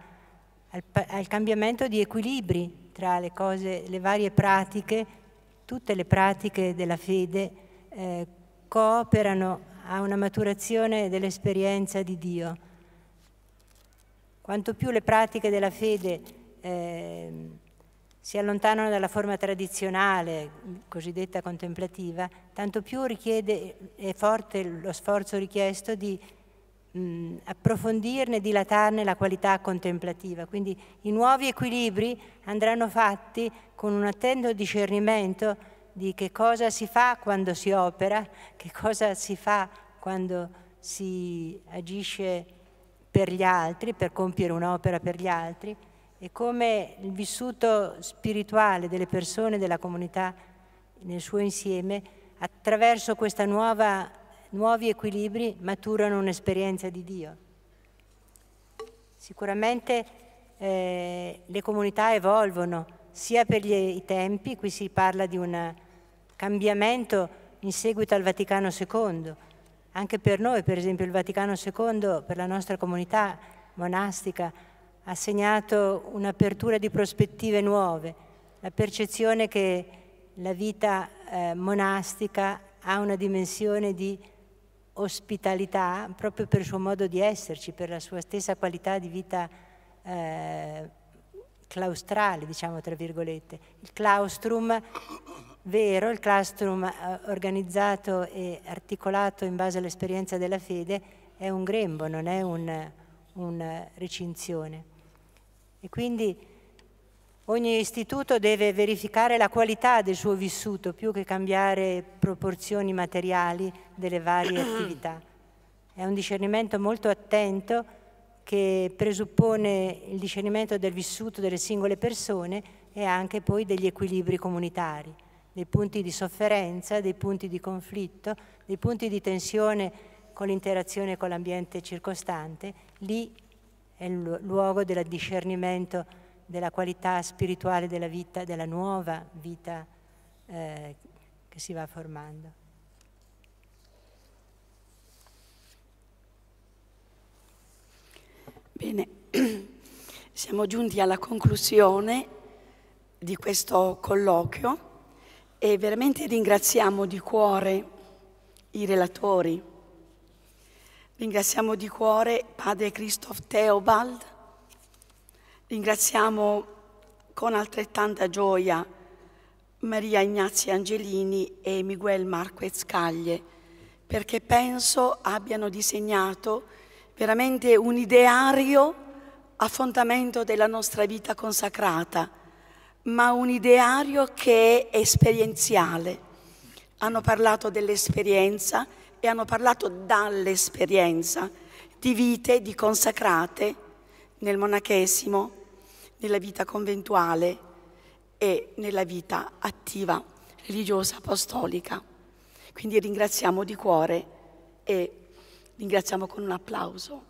al, al, cambiamento di equilibri tra le cose, le varie pratiche, tutte le pratiche della fede eh, cooperano a una maturazione dell'esperienza di Dio. Quanto più le pratiche della fede eh, si allontanano dalla forma tradizionale, cosiddetta contemplativa, tanto più richiede, è forte lo sforzo richiesto di mh, approfondirne, dilatarne la qualità contemplativa. Quindi i nuovi equilibri andranno fatti con un attento discernimento di che cosa si fa quando si opera, che cosa si fa quando si agisce per gli altri, per compiere un'opera per gli altri e come il vissuto spirituale delle persone, della comunità nel suo insieme, attraverso questi nuovi equilibri maturano un'esperienza di Dio. Sicuramente eh, le comunità evolvono sia per gli, i tempi, qui si parla di un cambiamento in seguito al Vaticano II, anche per noi per esempio il Vaticano II, per la nostra comunità monastica, ha segnato un'apertura di prospettive nuove, la percezione che la vita eh, monastica ha una dimensione di ospitalità proprio per il suo modo di esserci, per la sua stessa qualità di vita eh, claustrale, diciamo tra virgolette. Il claustrum vero, il claustrum eh, organizzato e articolato in base all'esperienza della fede è un grembo, non è un, una recinzione. E quindi ogni istituto deve verificare la qualità del suo vissuto più che cambiare proporzioni materiali delle varie attività. È un discernimento molto attento che presuppone il discernimento del vissuto delle singole persone e anche poi degli equilibri comunitari, dei punti di sofferenza, dei punti di conflitto, dei punti di tensione con l'interazione con l'ambiente circostante, lì è il luogo del discernimento della qualità spirituale della vita, della nuova vita eh, che si va formando. Bene, siamo giunti alla conclusione di questo colloquio e veramente ringraziamo di cuore i relatori Ringraziamo di cuore Padre Christoph Theobald, ringraziamo con altrettanta gioia Maria Ignazia Angelini e Miguel Marquez Caglie, perché penso abbiano disegnato veramente un ideario a fondamento della nostra vita consacrata, ma un ideario che è esperienziale. Hanno parlato dell'esperienza, e hanno parlato dall'esperienza di vite di consacrate nel monachesimo, nella vita conventuale e nella vita attiva religiosa apostolica. Quindi ringraziamo di cuore e ringraziamo con un applauso.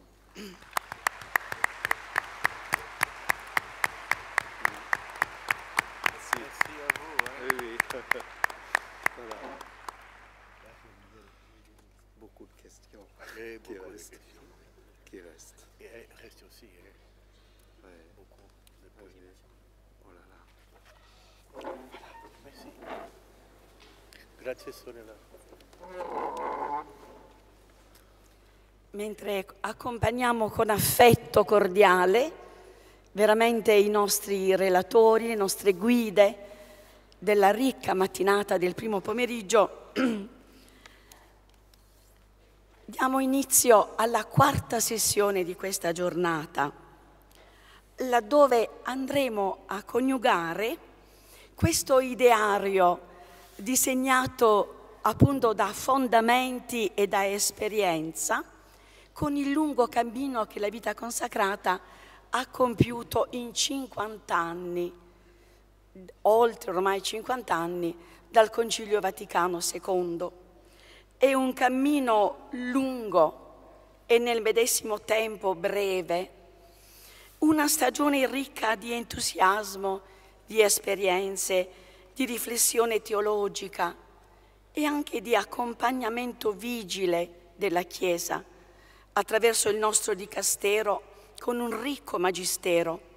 Mentre accompagniamo con affetto cordiale veramente i nostri relatori, le nostre guide della ricca mattinata del primo pomeriggio, diamo inizio alla quarta sessione di questa giornata, laddove andremo a coniugare questo ideario disegnato appunto da fondamenti e da esperienza, con il lungo cammino che la vita consacrata ha compiuto in 50 anni, oltre ormai 50 anni, dal Concilio Vaticano II. È un cammino lungo e nel medesimo tempo breve, una stagione ricca di entusiasmo, di esperienze, di riflessione teologica, e anche di accompagnamento vigile della Chiesa attraverso il nostro dicastero con un ricco magistero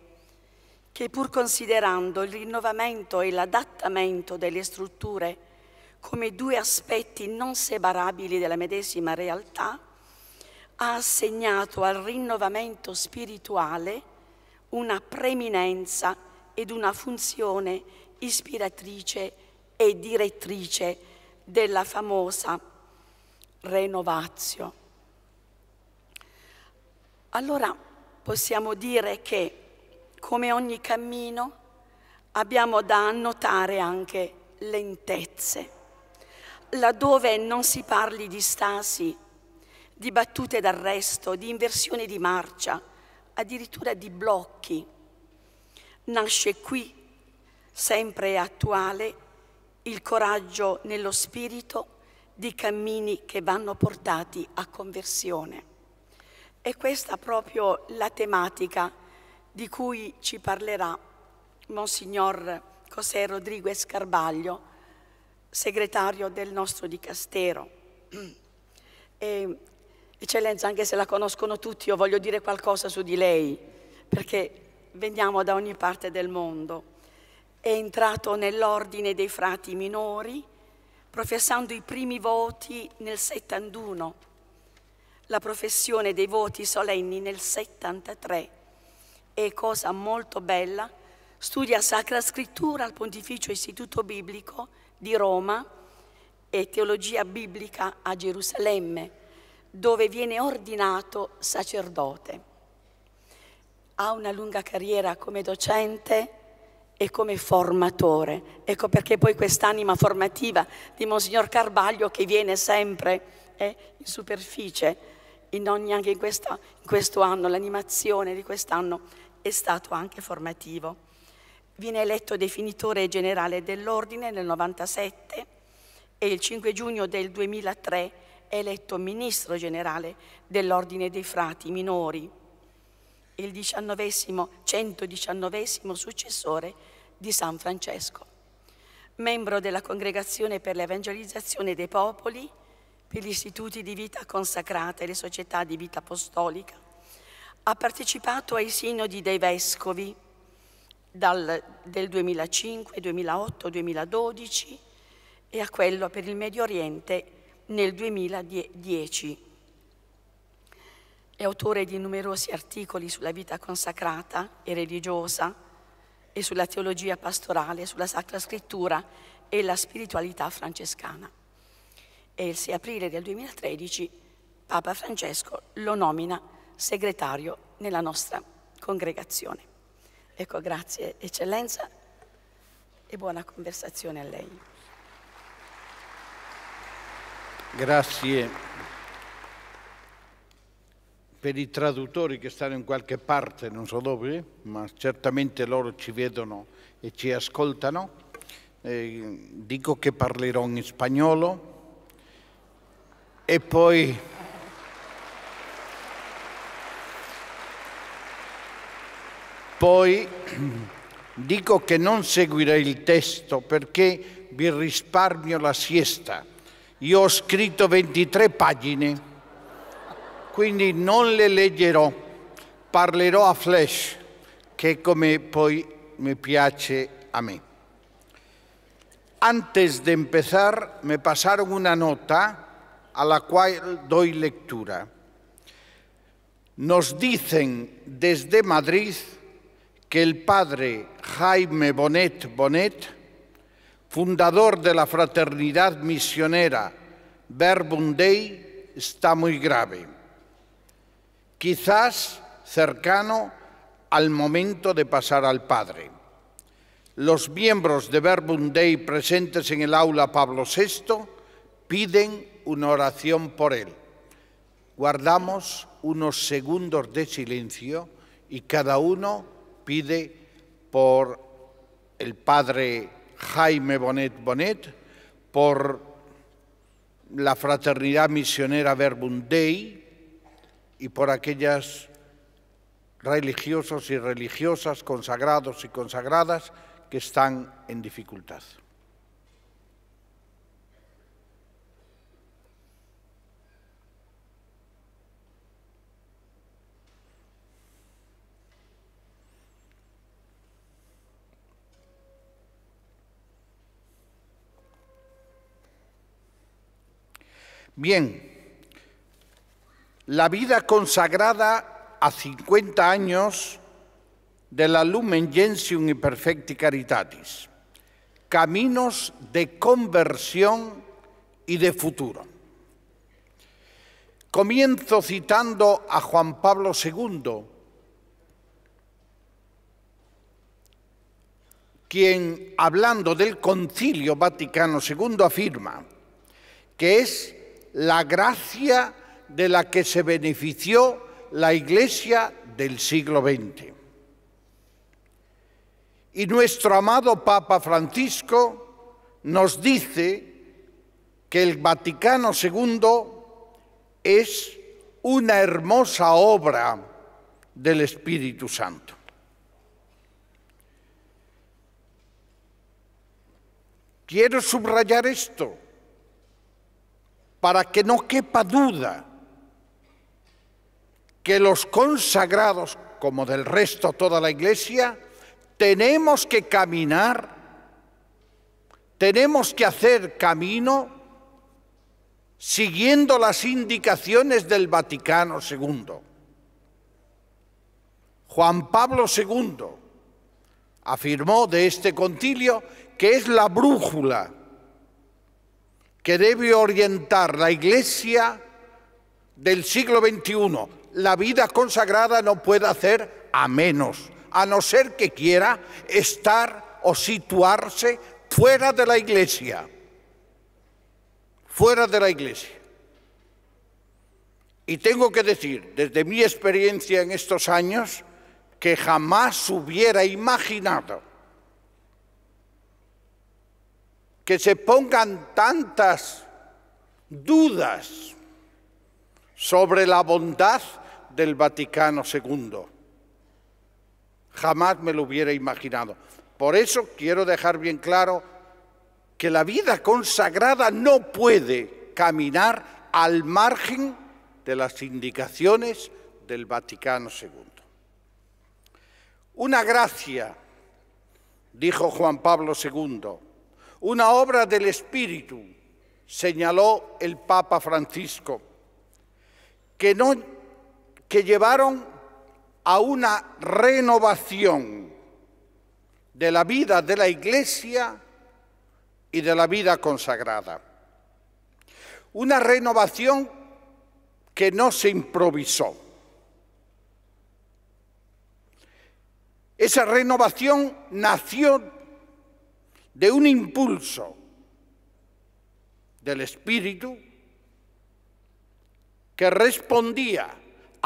che pur considerando il rinnovamento e l'adattamento delle strutture come due aspetti non separabili della medesima realtà, ha assegnato al rinnovamento spirituale una preminenza ed una funzione ispiratrice e direttrice della famosa renovazio. Allora possiamo dire che, come ogni cammino, abbiamo da annotare anche lentezze, laddove non si parli di stasi, di battute d'arresto, di inversione di marcia, addirittura di blocchi. Nasce qui, sempre attuale, il coraggio nello spirito di cammini che vanno portati a conversione. E questa è proprio la tematica di cui ci parlerà Monsignor José Rodriguez Carbaglio, segretario del nostro dicastero. E, eccellenza, anche se la conoscono tutti, io voglio dire qualcosa su di lei, perché veniamo da ogni parte del mondo. È entrato nell'ordine dei frati minori, professando i primi voti nel 71, la professione dei voti solenni nel 73 e, cosa molto bella, studia Sacra Scrittura al Pontificio Istituto Biblico di Roma e Teologia Biblica a Gerusalemme, dove viene ordinato sacerdote. Ha una lunga carriera come docente e come formatore. Ecco perché poi quest'anima formativa di Monsignor Carbaglio che viene sempre eh, in superficie, in ogni, anche in, questa, in questo anno, l'animazione di quest'anno è stato anche formativo. Viene eletto definitore generale dell'ordine nel 97 e il 5 giugno del 2003 è eletto ministro generale dell'ordine dei frati minori il 19, 119 successore di San Francesco, membro della Congregazione per l'Evangelizzazione dei Popoli, per gli istituti di vita consacrata e le società di vita apostolica. Ha partecipato ai sinodi dei vescovi dal, del 2005, 2008, 2012 e a quello per il Medio Oriente nel 2010 è autore di numerosi articoli sulla vita consacrata e religiosa e sulla teologia pastorale, sulla Sacra Scrittura e la spiritualità francescana. E il 6 aprile del 2013 Papa Francesco lo nomina segretario nella nostra congregazione. Ecco, grazie eccellenza e buona conversazione a lei. Grazie per i traduttori che stanno in qualche parte, non so dove, ma certamente loro ci vedono e ci ascoltano, eh, dico che parlerò in spagnolo e poi... Poi dico che non seguirei il testo perché vi risparmio la siesta. Io ho scritto 23 pagine. quindi non le leggerò, parlerò a flash, che come poi me piace a mí. Antes de empezar, me pasaron una nota a la cual doy lectura. Nos dicen desde Madrid que el padre Jaime Bonet Bonet, fundador de la fraternidad misionera Verbum está muy grave quizás cercano al momento de pasar al Padre. Los miembros de Verbum Dei presentes en el aula Pablo VI piden una oración por él. Guardamos unos segundos de silencio y cada uno pide por el padre Jaime Bonet Bonet, por la fraternidad misionera Verbum Dei, y por aquellas religiosos y religiosas, consagrados y consagradas que están en dificultad. Bien, la vida consagrada a 50 años de la Lumen Gentium y Caritatis, caminos de conversión y de futuro. Comienzo citando a Juan Pablo II, quien, hablando del concilio Vaticano II, afirma que es la gracia de la que se benefició la Iglesia del siglo XX. Y nuestro amado Papa Francisco nos dice que el Vaticano II es una hermosa obra del Espíritu Santo. Quiero subrayar esto para que no quepa duda que los consagrados, como del resto toda la iglesia, tenemos que caminar, tenemos que hacer camino siguiendo las indicaciones del Vaticano II. Juan Pablo II afirmó de este concilio que es la brújula que debe orientar la Iglesia del siglo XXI, la vida consagrada no puede hacer a menos, a no ser que quiera estar o situarse fuera de la iglesia, fuera de la iglesia. Y tengo que decir, desde mi experiencia en estos años, que jamás hubiera imaginado que se pongan tantas dudas sobre la bondad del Vaticano II. Jamás me lo hubiera imaginado. Por eso quiero dejar bien claro que la vida consagrada no puede caminar al margen de las indicaciones del Vaticano II. Una gracia, dijo Juan Pablo II, una obra del Espíritu, señaló el Papa Francisco, que no que llevaron a una renovación de la vida de la iglesia y de la vida consagrada. Una renovación que no se improvisó. Esa renovación nació de un impulso del Espíritu que respondía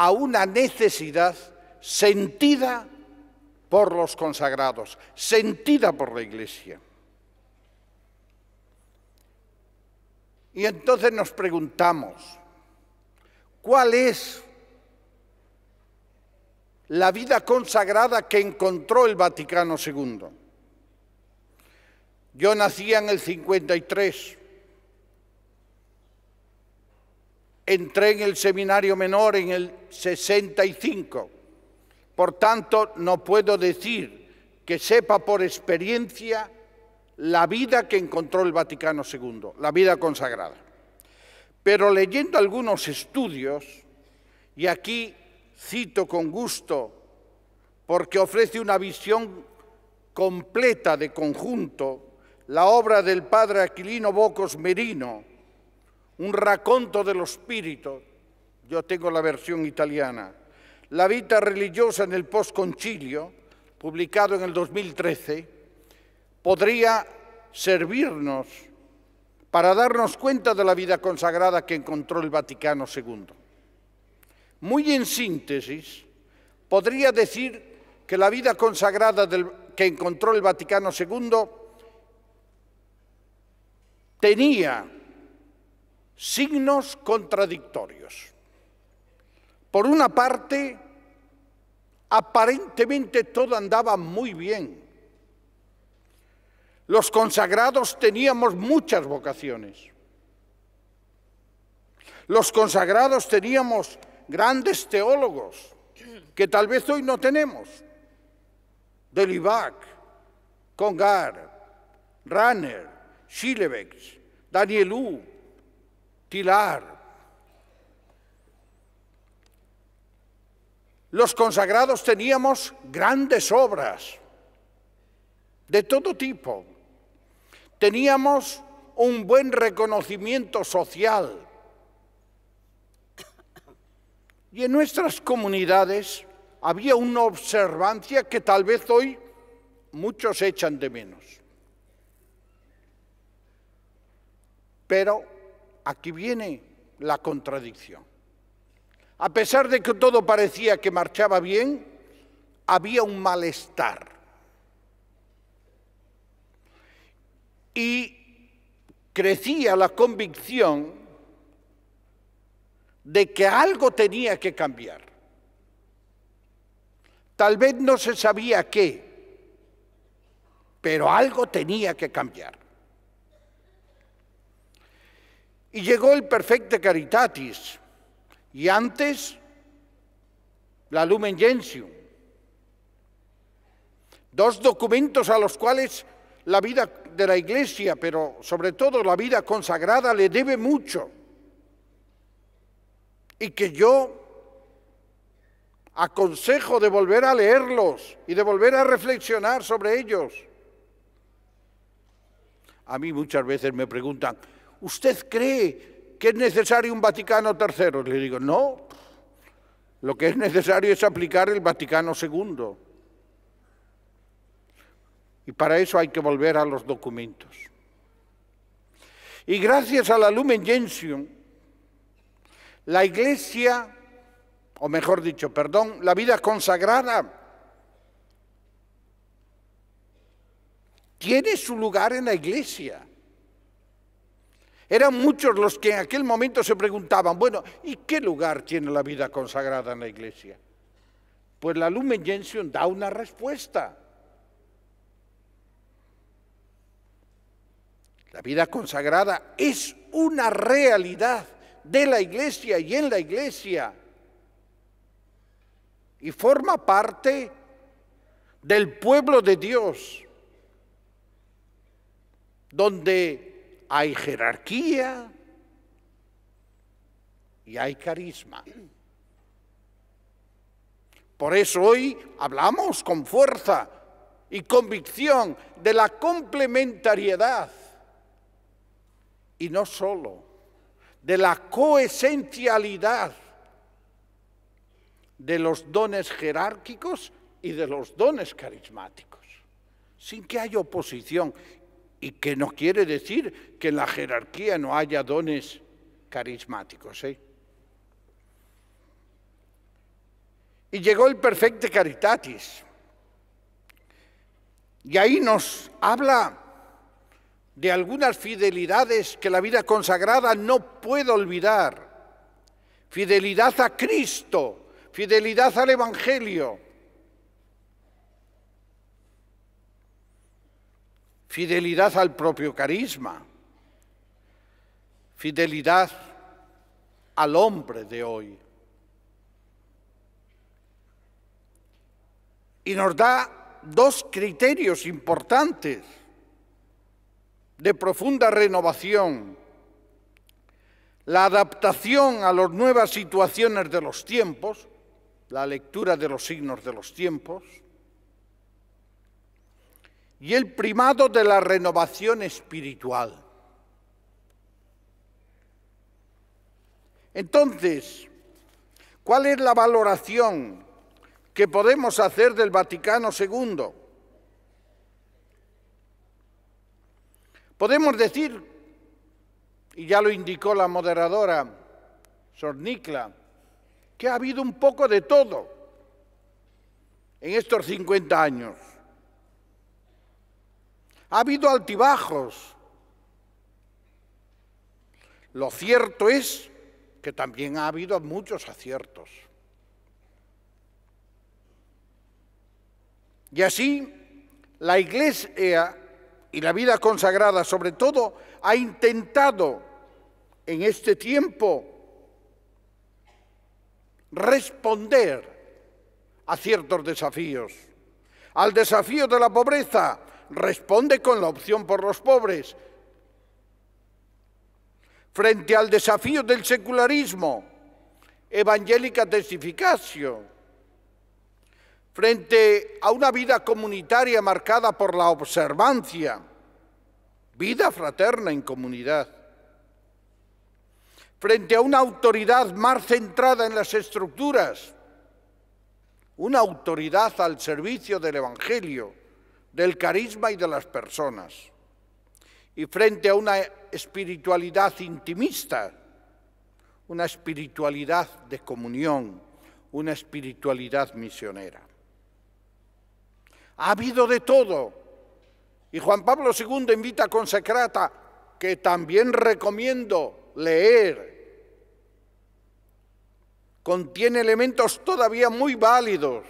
a una necesidad sentida por los consagrados, sentida por la Iglesia. Y entonces nos preguntamos, ¿cuál es la vida consagrada que encontró el Vaticano II? Yo nací en el 53. entré en el seminario menor en el 65. Por tanto, no puedo decir que sepa por experiencia la vida que encontró el Vaticano II, la vida consagrada. Pero leyendo algunos estudios, y aquí cito con gusto, porque ofrece una visión completa de conjunto, la obra del padre Aquilino Bocos Merino, un racconto dello spirito, yo tengo la versión italiana, La vida religiosa en el concilio publicado en el 2013, podría servirnos para darnos cuenta de la vida consagrada que encontró el Vaticano II. Muy en síntesis, podría decir que la vida consagrada que encontró el Vaticano II tenía signos contradictorios. Por una parte, aparentemente todo andaba muy bien. Los consagrados teníamos muchas vocaciones. Los consagrados teníamos grandes teólogos que tal vez hoy no tenemos. Delivac, Congar, Ranner, Daniel U tilar. Los consagrados teníamos grandes obras de todo tipo. Teníamos un buen reconocimiento social. Y en nuestras comunidades había una observancia que tal vez hoy muchos echan de menos. Pero Aquí viene la contradicción. A pesar de que todo parecía que marchaba bien, había un malestar. Y crecía la convicción de que algo tenía que cambiar. Tal vez no se sabía qué, pero algo tenía que cambiar. Y llegó el perfecto caritatis. Y antes, la Lumen Gentium. Dos documentos a los cuales la vida de la Iglesia, pero sobre todo la vida consagrada, le debe mucho. Y que yo aconsejo de volver a leerlos y de volver a reflexionar sobre ellos. A mí muchas veces me preguntan, ¿usted cree que es necesario un Vaticano III? Le digo, no, lo que es necesario es aplicar el Vaticano II. Y para eso hay que volver a los documentos. Y gracias a la Lumen Gentium, la Iglesia, o mejor dicho, perdón, la vida consagrada, tiene su lugar en la Iglesia. Eran muchos los que en aquel momento se preguntaban, bueno, ¿y qué lugar tiene la vida consagrada en la iglesia? Pues la Lumen da una respuesta. La vida consagrada es una realidad de la iglesia y en la iglesia y forma parte del pueblo de Dios, donde hay jerarquía y hay carisma. Por eso hoy hablamos con fuerza y convicción de la complementariedad y no solo de la coesencialidad de los dones jerárquicos y de los dones carismáticos, sin que haya oposición y que no quiere decir que en la jerarquía no haya dones carismáticos. Eh? Y llegó el perfecte caritatis. Y ahí nos habla de algunas fidelidades que la vida consagrada no puede olvidar. Fidelidad a Cristo, fidelidad al Evangelio, fidelidad al propio carisma, fidelidad al hombre de hoy. Y nos da dos criterios importantes de profunda renovación. La adaptación a las nuevas situaciones de los tiempos, la lectura de los signos de los tiempos, y el primado de la renovación espiritual. Entonces, ¿cuál es la valoración que podemos hacer del Vaticano II? Podemos decir, y ya lo indicó la moderadora Sornicla, que ha habido un poco de todo en estos 50 años. Ha habido altibajos. Lo cierto es que también ha habido muchos aciertos. Y así la Iglesia y la vida consagrada sobre todo ha intentado en este tiempo responder a ciertos desafíos. Al desafío de la pobreza, responde con la opción por los pobres. Frente al desafío del secularismo, evangélica testificacio, frente a una vida comunitaria marcada por la observancia, vida fraterna en comunidad, frente a una autoridad más centrada en las estructuras, una autoridad al servicio del Evangelio, del carisma y de las personas. Y frente a una espiritualidad intimista, una espiritualidad de comunión, una espiritualidad misionera. Ha habido de todo. Y Juan Pablo II invita a Consecrata, que también recomiendo leer. Contiene elementos todavía muy válidos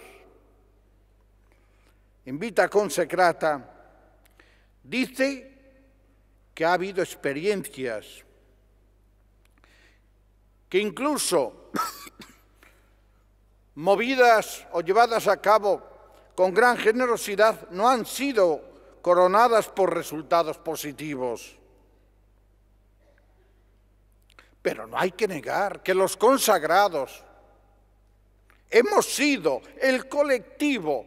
en Vita Consecrata, dice que ha habido experiencias que incluso movidas o llevadas a cabo con gran generosidad no han sido coronadas por resultados positivos. Pero no hay que negar que los consagrados hemos sido el colectivo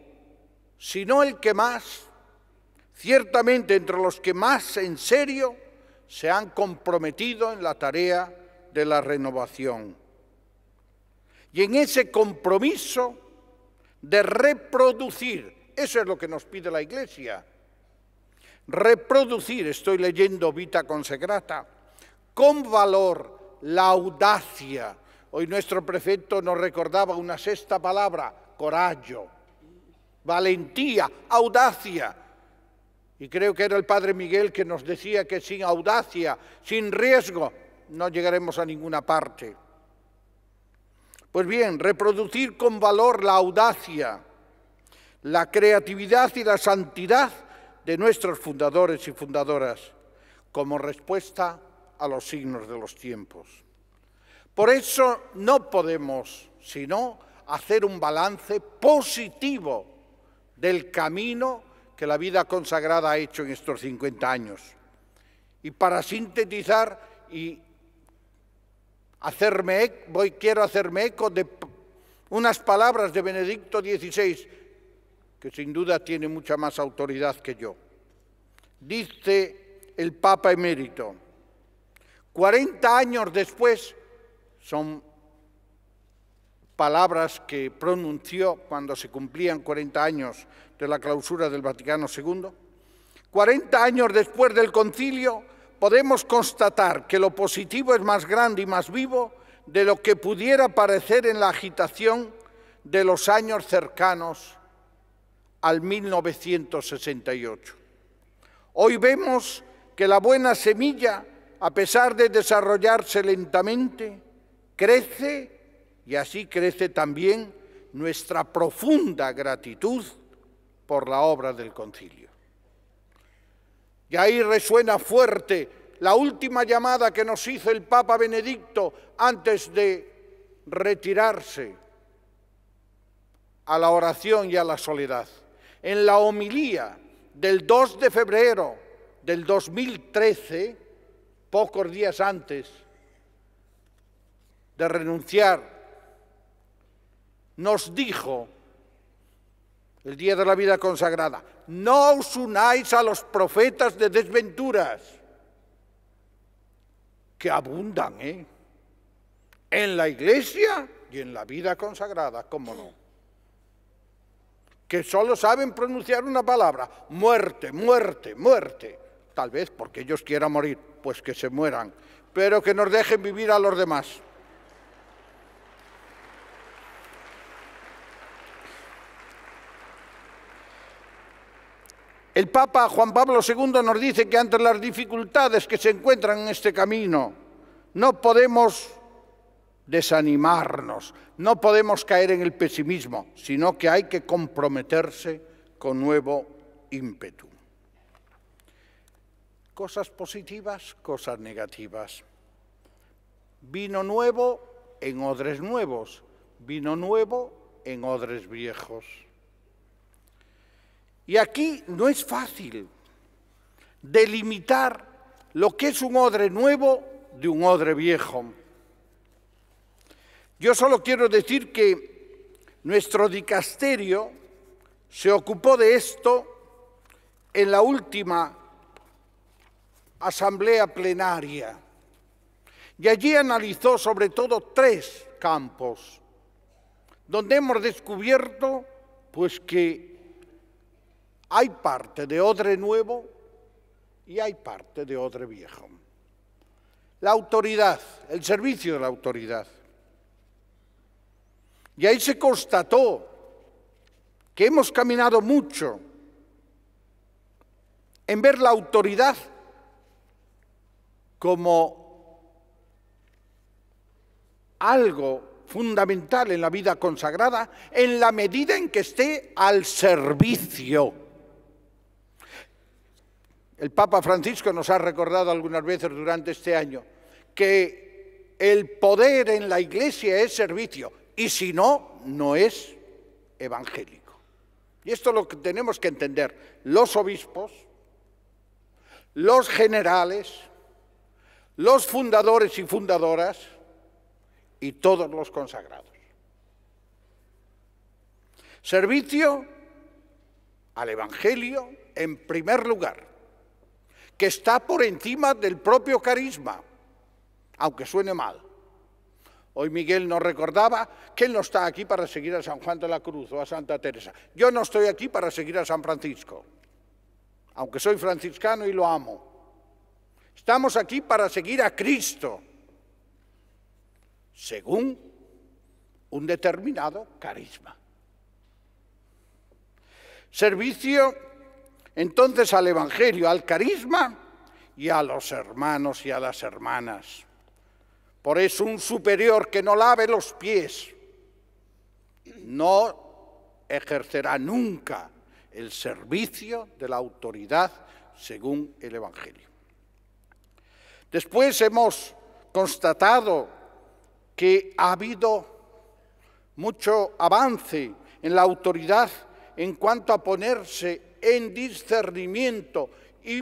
sino el que más, ciertamente entre los que más en serio se han comprometido en la tarea de la renovación. Y en ese compromiso de reproducir, eso es lo que nos pide la Iglesia, reproducir, estoy leyendo Vita Consecrata, con valor la audacia. Hoy nuestro prefecto nos recordaba una sexta palabra, corallo valentía, audacia. Y creo que era el Padre Miguel que nos decía que sin audacia, sin riesgo, no llegaremos a ninguna parte. Pues bien, reproducir con valor la audacia, la creatividad y la santidad de nuestros fundadores y fundadoras como respuesta a los signos de los tiempos. Por eso no podemos, sino, hacer un balance positivo del camino que la vida consagrada ha hecho en estos 50 años. Y para sintetizar y hacerme, voy, quiero hacerme eco de unas palabras de Benedicto XVI, que sin duda tiene mucha más autoridad que yo. Dice el Papa emérito, 40 años después son palabras que pronunció cuando se cumplían 40 años de la clausura del Vaticano II. 40 años después del concilio podemos constatar que lo positivo es más grande y más vivo de lo que pudiera parecer en la agitación de los años cercanos al 1968. Hoy vemos que la buena semilla, a pesar de desarrollarse lentamente, crece y así crece también nuestra profunda gratitud por la obra del concilio. Y ahí resuena fuerte la última llamada que nos hizo el Papa Benedicto antes de retirarse a la oración y a la soledad. En la homilía del 2 de febrero del 2013, pocos días antes de renunciar nos dijo el día de la vida consagrada, no os unáis a los profetas de desventuras, que abundan ¿eh? en la iglesia y en la vida consagrada, ¿cómo no? Que solo saben pronunciar una palabra, muerte, muerte, muerte, tal vez porque ellos quieran morir, pues que se mueran, pero que nos dejen vivir a los demás. El Papa Juan Pablo II nos dice que ante las dificultades que se encuentran en este camino, no podemos desanimarnos, no podemos caer en el pesimismo, sino que hay que comprometerse con nuevo ímpetu. Cosas positivas, cosas negativas. Vino nuevo en odres nuevos, vino nuevo en odres viejos. Y aquí no es fácil delimitar lo que es un odre nuevo de un odre viejo. Yo solo quiero decir que nuestro dicasterio se ocupó de esto en la última asamblea plenaria y allí analizó sobre todo tres campos donde hemos descubierto pues que hay parte de odre nuevo y hay parte de odre viejo. La autoridad, el servicio de la autoridad. Y ahí se constató que hemos caminado mucho en ver la autoridad como algo fundamental en la vida consagrada en la medida en que esté al servicio el Papa Francisco nos ha recordado algunas veces durante este año que el poder en la iglesia es servicio y si no, no es evangélico. Y esto es lo que tenemos que entender los obispos, los generales, los fundadores y fundadoras y todos los consagrados. Servicio al Evangelio en primer lugar que está por encima del propio carisma, aunque suene mal. Hoy Miguel nos recordaba que él no está aquí para seguir a San Juan de la Cruz o a Santa Teresa. Yo no estoy aquí para seguir a San Francisco, aunque soy franciscano y lo amo. Estamos aquí para seguir a Cristo, según un determinado carisma. Servicio entonces al Evangelio, al carisma y a los hermanos y a las hermanas. Por eso un superior que no lave los pies no ejercerá nunca el servicio de la autoridad según el Evangelio. Después hemos constatado que ha habido mucho avance en la autoridad en cuanto a ponerse en discernimiento y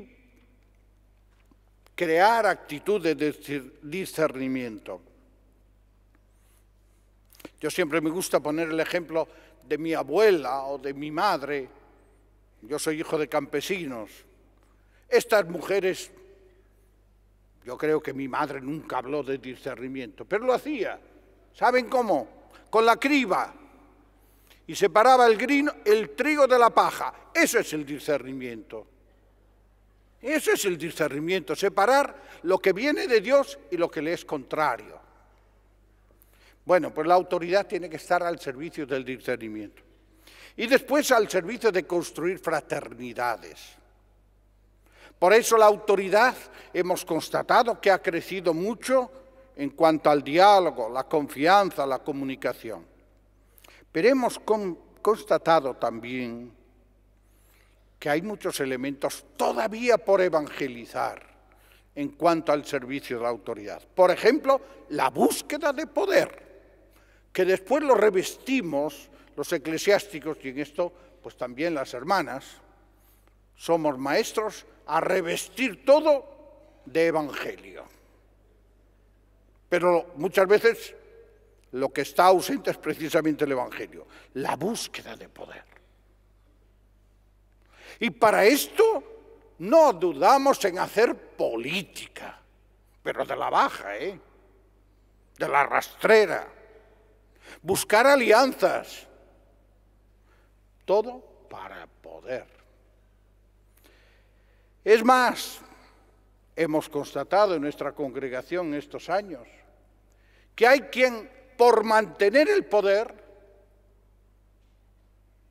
crear actitudes de discernimiento. Yo siempre me gusta poner el ejemplo de mi abuela o de mi madre. Yo soy hijo de campesinos. Estas mujeres, yo creo que mi madre nunca habló de discernimiento, pero lo hacía. ¿Saben cómo? Con la criba y separaba el, grino, el trigo de la paja. Eso es el discernimiento. Eso es el discernimiento, separar lo que viene de Dios y lo que le es contrario. Bueno, pues la autoridad tiene que estar al servicio del discernimiento. Y después al servicio de construir fraternidades. Por eso la autoridad hemos constatado que ha crecido mucho en cuanto al diálogo, la confianza, la comunicación. Pero hemos constatado también que hay muchos elementos todavía por evangelizar en cuanto al servicio de la autoridad. Por ejemplo, la búsqueda de poder, que después lo revestimos los eclesiásticos, y en esto pues también las hermanas, somos maestros a revestir todo de evangelio. Pero muchas veces lo que está ausente es precisamente el Evangelio, la búsqueda de poder. Y para esto no dudamos en hacer política, pero de la baja, ¿eh? de la rastrera, buscar alianzas, todo para poder. Es más, hemos constatado en nuestra congregación estos años que hay quien por mantener el poder,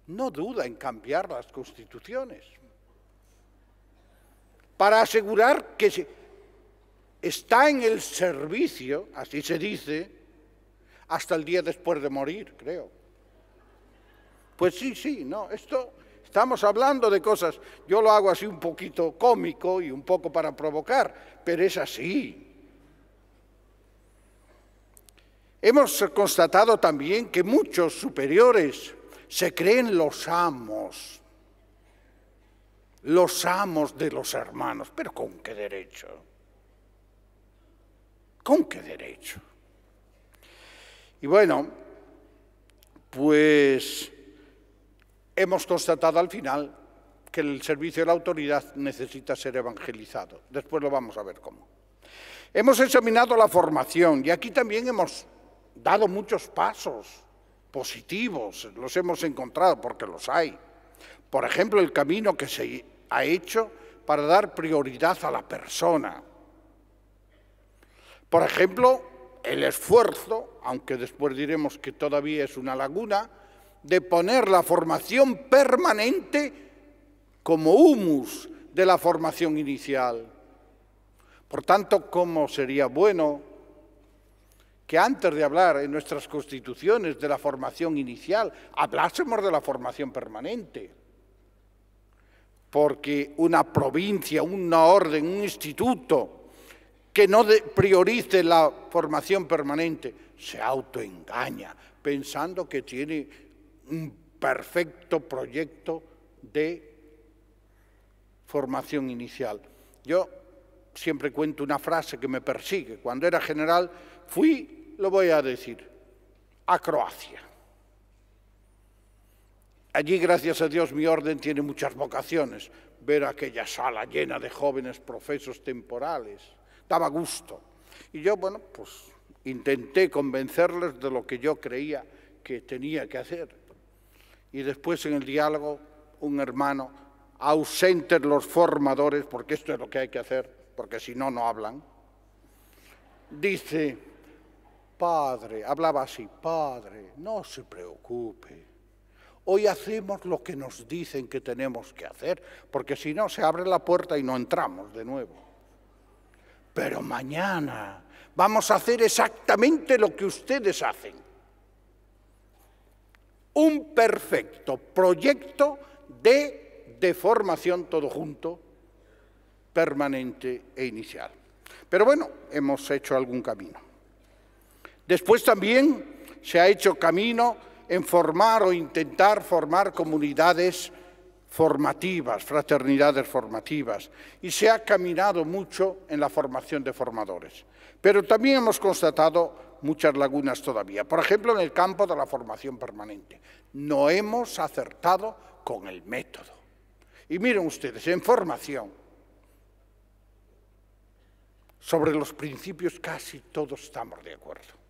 no duda en cambiar las constituciones para asegurar que está en el servicio, así se dice, hasta el día después de morir, creo. Pues sí, sí, no, esto estamos hablando de cosas, yo lo hago así un poquito cómico y un poco para provocar, pero es así. Hemos constatado también que muchos superiores se creen los amos, los amos de los hermanos, pero ¿con qué derecho? ¿Con qué derecho? Y bueno, pues hemos constatado al final que el servicio de la autoridad necesita ser evangelizado. Después lo vamos a ver cómo. Hemos examinado la formación y aquí también hemos dado muchos pasos positivos, los hemos encontrado porque los hay. Por ejemplo, el camino que se ha hecho para dar prioridad a la persona. Por ejemplo, el esfuerzo, aunque después diremos que todavía es una laguna, de poner la formación permanente como humus de la formación inicial. Por tanto, ¿cómo sería bueno que antes de hablar en nuestras constituciones de la formación inicial, hablásemos de la formación permanente. Porque una provincia, una orden, un instituto que no priorice la formación permanente se autoengaña pensando que tiene un perfecto proyecto de formación inicial. Yo siempre cuento una frase que me persigue. Cuando era general fui lo voy a decir, a Croacia. Allí, gracias a Dios, mi orden tiene muchas vocaciones. Ver aquella sala llena de jóvenes profesos temporales daba gusto. Y yo, bueno, pues intenté convencerles de lo que yo creía que tenía que hacer. Y después en el diálogo, un hermano, ausente los formadores, porque esto es lo que hay que hacer, porque si no, no hablan, dice, Padre, hablaba así, Padre, no se preocupe. Hoy hacemos lo que nos dicen que tenemos que hacer, porque si no se abre la puerta y no entramos de nuevo. Pero mañana vamos a hacer exactamente lo que ustedes hacen. Un perfecto proyecto de deformación todo junto, permanente e inicial. Pero bueno, hemos hecho algún camino. Después también se ha hecho camino en formar o intentar formar comunidades formativas, fraternidades formativas, y se ha caminado mucho en la formación de formadores. Pero también hemos constatado muchas lagunas todavía. Por ejemplo, en el campo de la formación permanente. No hemos acertado con el método. Y miren ustedes, en formación, sobre los principios casi todos estamos de acuerdo.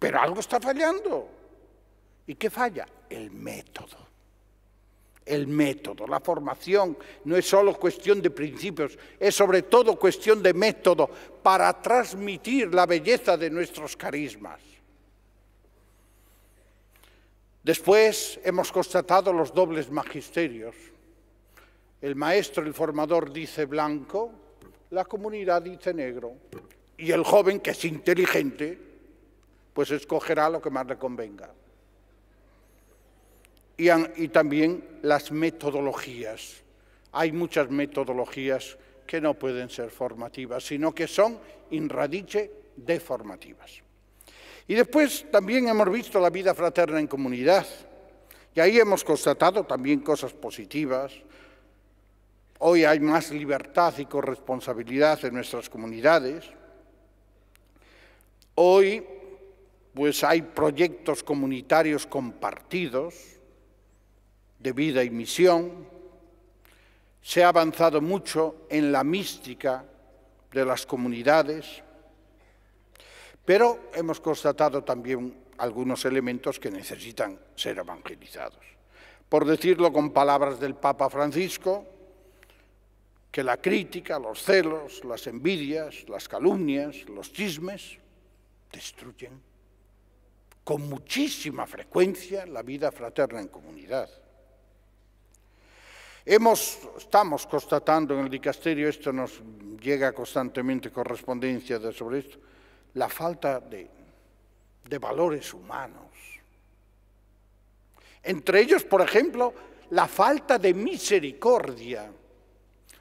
Pero algo está fallando. ¿Y qué falla? El método. El método, la formación, no es solo cuestión de principios, es sobre todo cuestión de método para transmitir la belleza de nuestros carismas. Después hemos constatado los dobles magisterios. El maestro, el formador dice blanco, la comunidad dice negro. Y el joven, que es inteligente, pues escogerá lo que más le convenga. Y, también las metodologías. Hay muchas metodologías que no pueden ser formativas, sino que son in radice deformativas. Y después también hemos visto la vida fraterna en comunidad. Y ahí hemos constatado también cosas positivas. Hoy hay más libertad y corresponsabilidad en nuestras comunidades. Hoy pues hay proyectos comunitarios compartidos de vida y misión. Se ha avanzado mucho en la mística de las comunidades, pero hemos constatado también algunos elementos que necesitan ser evangelizados. Por decirlo con palabras del Papa Francisco, que la crítica, los celos, las envidias, las calumnias, los chismes destruyen con muchísima frecuencia la vida fraterna en comunidad. Hemos, estamos constatando en el dicasterio, esto nos llega constantemente correspondencia sobre esto, la falta de, de valores humanos. Entre ellos, por ejemplo, la falta de misericordia,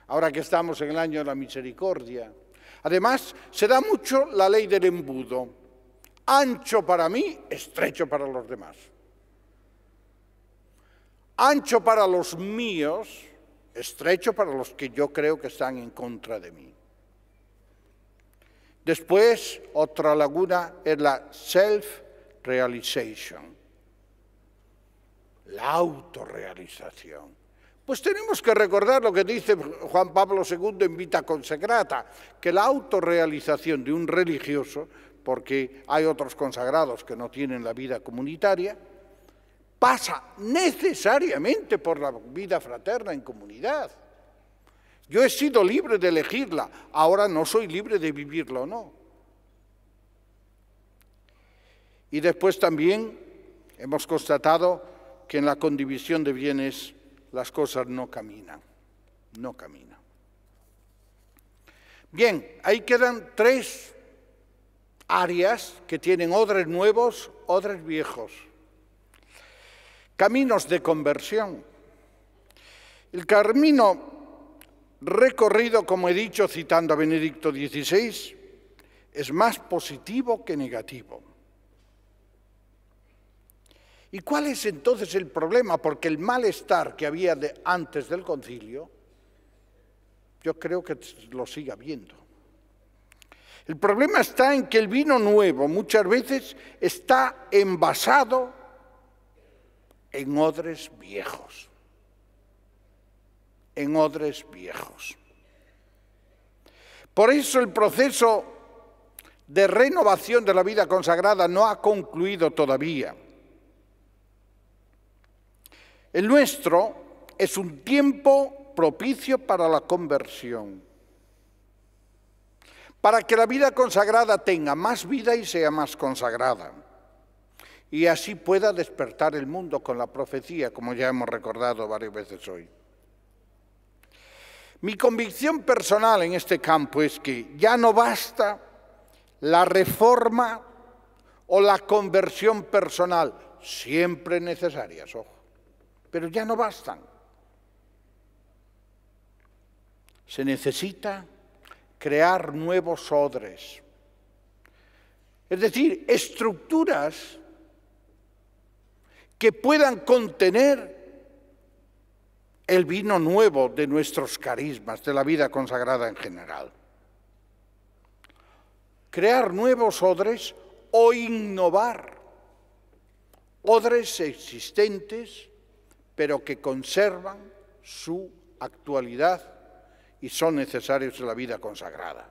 ahora que estamos en el año de la misericordia. Además, se da mucho la ley del embudo. Ancho para mí, estrecho para los demás. Ancho para los míos, estrecho para los que yo creo que están en contra de mí. Después, otra laguna es la self-realization, la autorrealización. Pues tenemos que recordar lo que dice Juan Pablo II en Vita Consecrata, que la autorrealización de un religioso porque hay otros consagrados que no tienen la vida comunitaria, pasa necesariamente por la vida fraterna en comunidad. Yo he sido libre de elegirla, ahora no soy libre de vivirla o no. Y después también hemos constatado que en la condivisión de bienes las cosas no caminan, no caminan. Bien, ahí quedan tres áreas que tienen odres nuevos, odres viejos. Caminos de conversión. El camino recorrido, como he dicho citando a Benedicto XVI, es más positivo que negativo. ¿Y cuál es entonces el problema? Porque el malestar que había de antes del concilio, yo creo que lo sigue habiendo. El problema está en que el vino nuevo muchas veces está envasado en odres viejos. En odres viejos. Por eso el proceso de renovación de la vida consagrada no ha concluido todavía. El nuestro es un tiempo propicio para la conversión para que la vida consagrada tenga más vida y sea más consagrada. Y así pueda despertar el mundo con la profecía, como ya hemos recordado varias veces hoy. Mi convicción personal en este campo es que ya no basta la reforma o la conversión personal, siempre necesarias, ojo, pero ya no bastan. Se necesita crear nuevos odres. Es decir, estructuras que puedan contener el vino nuevo de nuestros carismas, de la vida consagrada en general. Crear nuevos odres o innovar odres existentes, pero que conservan su actualidad y son necesarios en la vida consagrada.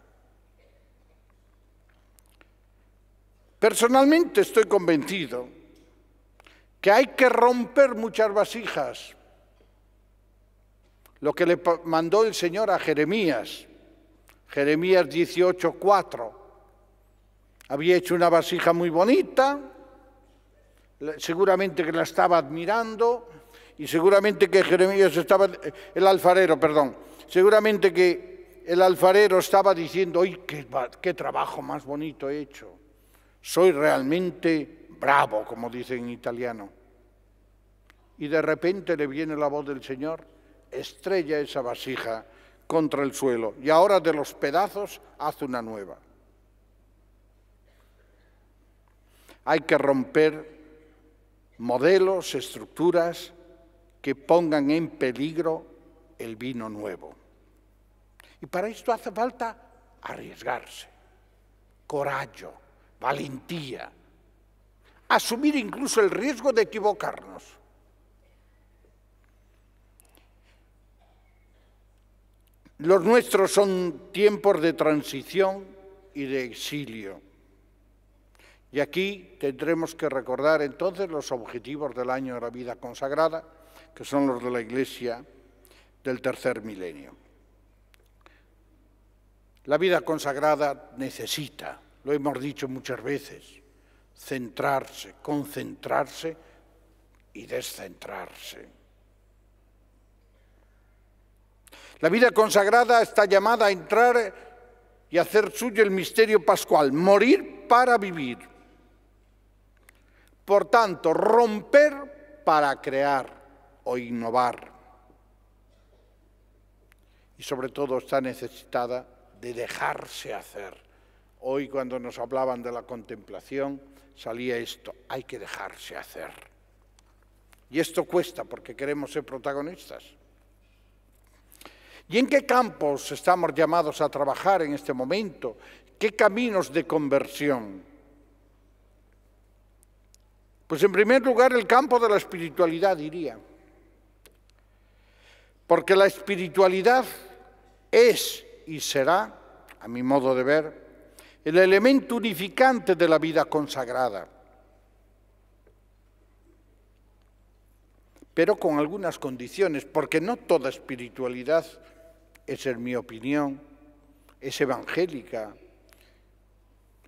Personalmente estoy convencido que hay que romper muchas vasijas, lo que le mandó el Señor a Jeremías, Jeremías 18:4. Había hecho una vasija muy bonita, seguramente que la estaba admirando y seguramente que Jeremías estaba, eh, el alfarero, perdón, Seguramente que el alfarero estaba diciendo, ¡ay, qué, trabajo más bonito he hecho! Soy realmente bravo, como dicen en italiano. Y de repente le viene la voz del Señor, estrella esa vasija contra el suelo y ahora de los pedazos hace una nueva. Hay que romper modelos, estructuras que pongan en peligro el vino nuevo. Y para esto hace falta arriesgarse, coraje, valentía, asumir incluso el riesgo de equivocarnos. Los nuestros son tiempos de transición y de exilio. Y aquí tendremos que recordar entonces los objetivos del año de la vida consagrada, que son los de la Iglesia del tercer milenio. La vida consagrada necesita, lo hemos dicho muchas veces, centrarse, concentrarse y descentrarse. La vida consagrada está llamada a entrar y hacer suyo el misterio pascual, morir para vivir. Por tanto, romper para crear o innovar. Y sobre todo está necesitada de dejarse hacer. Hoy cuando nos hablaban de la contemplación salía esto, hay que dejarse hacer. Y esto cuesta porque queremos ser protagonistas. ¿Y en qué campos estamos llamados a trabajar en este momento? ¿Qué caminos de conversión? Pues en primer lugar el campo de la espiritualidad, diría. Porque la espiritualidad es y será, a mi modo de ver, el elemento unificante de la vida consagrada. Pero con algunas condiciones, porque no toda espiritualidad, es en mi opinión, es evangélica,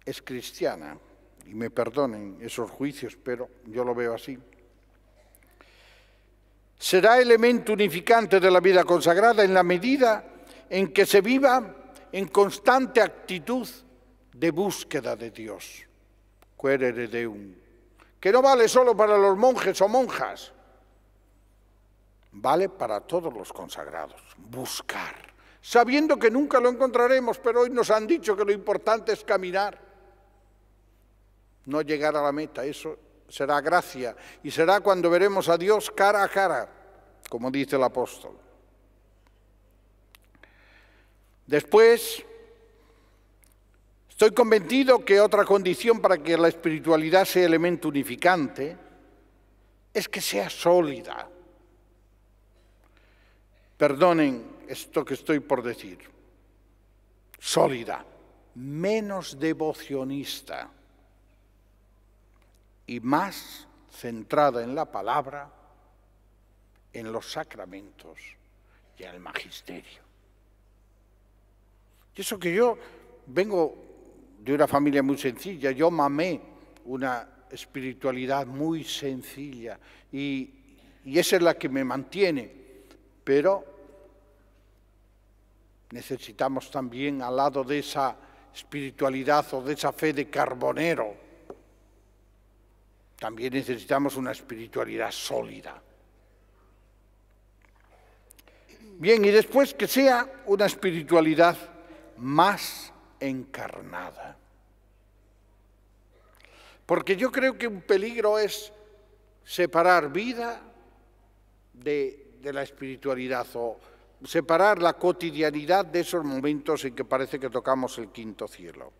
es cristiana. Y me perdonen esos juicios, pero yo lo veo así. Será elemento unificante de la vida consagrada en la medida en que se viva en constante actitud de búsqueda de Dios. de un Que no vale solo para los monjes o monjas, vale para todos los consagrados. Buscar, sabiendo que nunca lo encontraremos, pero hoy nos han dicho que lo importante es caminar. No llegar a la meta, eso será gracia y será cuando veremos a Dios cara a cara, como dice el apóstol. Después, estoy convencido que otra condición para que la espiritualidad sea elemento unificante es que sea sólida. Perdonen esto que estoy por decir. Sólida, menos devocionista y más centrada en la palabra, en los sacramentos y en el magisterio. Y eso que yo vengo de una familia muy sencilla, yo mamé una espiritualidad muy sencilla y, esa es la que me mantiene, pero necesitamos también al lado de esa espiritualidad o de esa fe de carbonero, también necesitamos una espiritualidad sólida. Bien, y después que sea una espiritualidad más encarnada. Porque yo creo que un peligro es separar vida de, la espiritualidad o separar la cotidianidad de esos momentos en que parece que tocamos el quinto cielo.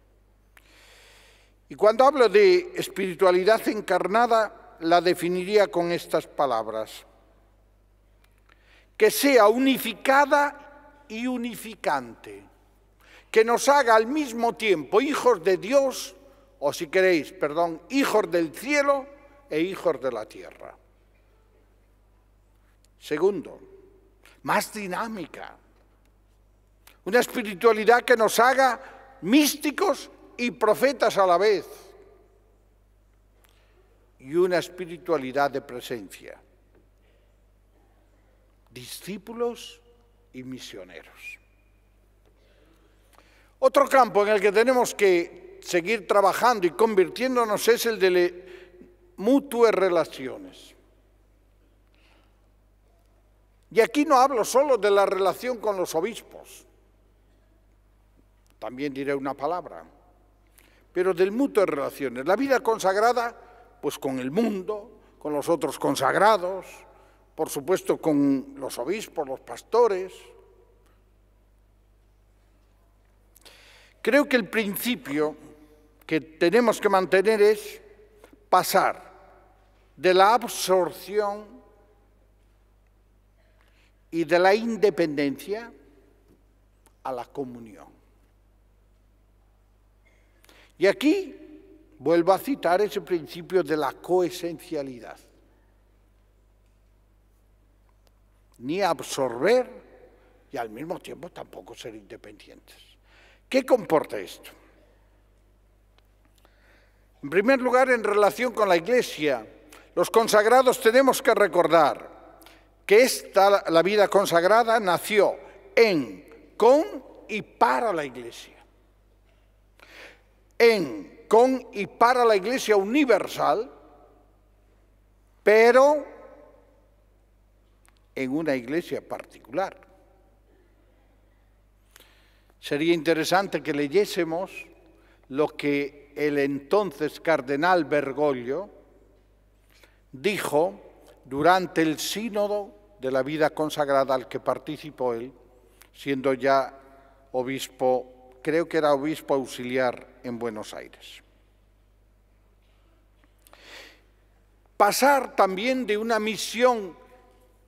Y cuando hablo de espiritualidad encarnada, la definiría con estas palabras. Que sea unificada y unificante que nos haga al mismo tiempo hijos de Dios, o si queréis, perdón, hijos del cielo e hijos de la tierra. Segundo, más dinámica. Una espiritualidad que nos haga místicos y profetas a la vez. Y una espiritualidad de presencia. Discípulos y misioneros. Otro campo en el que tenemos que seguir trabajando y convirtiéndonos es el de mutuas relaciones. Y aquí no hablo solo de la relación con los obispos, también diré una palabra, pero del mutuo de relaciones. La vida consagrada, pues con el mundo, con los otros consagrados, por supuesto con los obispos, los pastores, Creo que el principio que tenemos que mantener es pasar de la absorción y de la independencia a la comunión. Y aquí vuelvo a citar ese principio de la coesencialidad. Ni absorber y al mismo tiempo tampoco ser independientes. ¿Qué comporta esto? En primer lugar, en relación con la Iglesia, los consagrados tenemos que recordar que esta, la vida consagrada nació en, con y para la Iglesia. En, con y para la Iglesia universal, pero en una iglesia particular. Sería interesante que leyésemos lo que el entonces cardenal Bergoglio dijo durante el sínodo de la vida consagrada al que participó él, siendo ya obispo, creo que era obispo auxiliar en Buenos Aires. Pasar también de una misión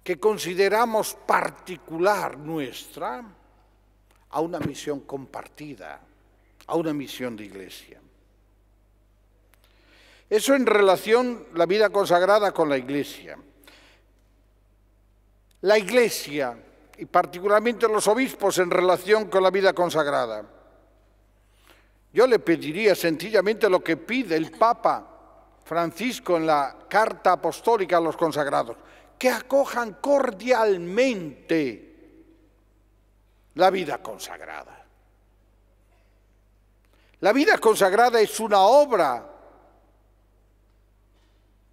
que consideramos particular nuestra, a una misión compartida, a una misión de iglesia. Eso en relación la vida consagrada con la iglesia. La iglesia, y particularmente los obispos en relación con la vida consagrada. Yo le pediría sencillamente lo que pide el Papa Francisco en la carta apostólica a los consagrados, que acojan cordialmente la vida consagrada. La vida consagrada es una obra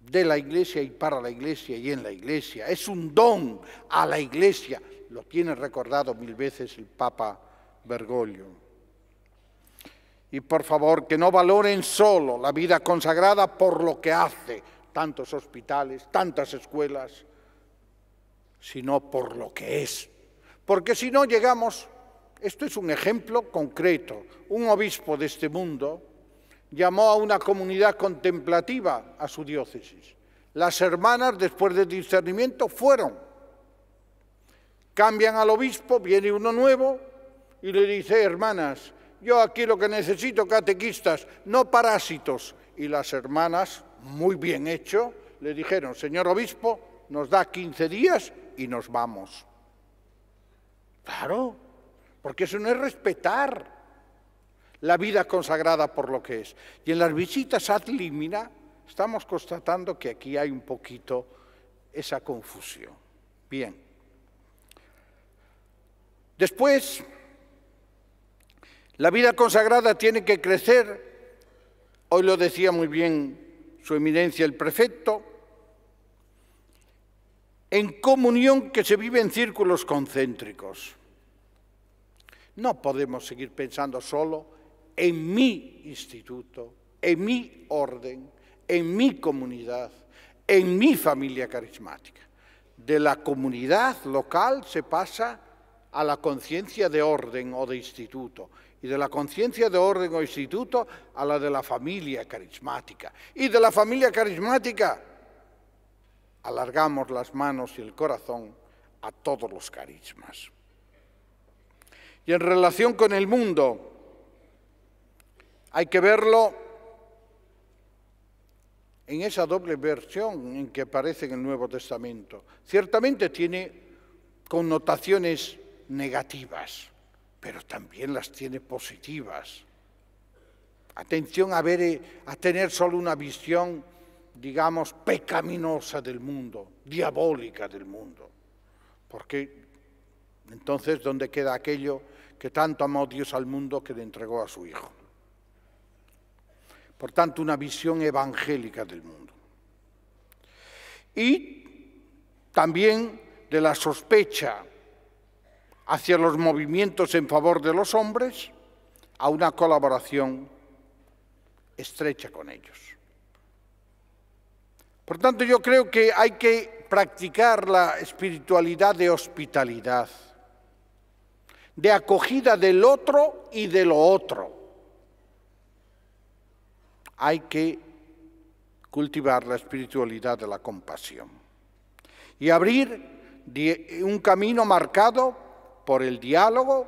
de la iglesia y para la iglesia y en la iglesia. Es un don a la iglesia. Lo tiene recordado mil veces el Papa Bergoglio. Y por favor, que no valoren solo la vida consagrada por lo que hace tantos hospitales, tantas escuelas, sino por lo que es porque si no llegamos, esto es un ejemplo concreto, un obispo de este mundo llamó a una comunidad contemplativa a su diócesis. Las hermanas, después del discernimiento, fueron. Cambian al obispo, viene uno nuevo y le dice, hermanas, yo aquí lo que necesito, catequistas, no parásitos. Y las hermanas, muy bien hecho, le dijeron, señor obispo, nos da 15 días y nos vamos. Claro, porque eso no es respetar la vida consagrada por lo que es. Y en las visitas ad limina estamos constatando que aquí hay un poquito esa confusión. Bien. Después, la vida consagrada tiene que crecer. Hoy lo decía muy bien su eminencia el prefecto, en comunión que se vive en círculos concéntricos. No podemos seguir pensando solo en mi instituto, en mi orden, en mi comunidad, en mi familia carismática. De la comunidad local se pasa a la conciencia de orden o de instituto, y de la conciencia de orden o instituto a la de la familia carismática, y de la familia carismática alargamos las manos y el corazón a todos los carismas. Y en relación con el mundo, hay que verlo en esa doble versión en que aparece en el Nuevo Testamento. Ciertamente tiene connotaciones negativas, pero también las tiene positivas. Atención a, ver, eh, a tener solo una visión digamos, pecaminosa del mundo, diabólica del mundo. Porque entonces, ¿dónde queda aquello que tanto amó Dios al mundo que le entregó a su Hijo? Por tanto, una visión evangélica del mundo. Y también de la sospecha hacia los movimientos en favor de los hombres a una colaboración estrecha con ellos. Por tanto, yo creo que hay que practicar la espiritualidad de hospitalidad, de acogida del otro y de lo otro. Hay que cultivar la espiritualidad de la compasión y abrir un camino marcado por el diálogo,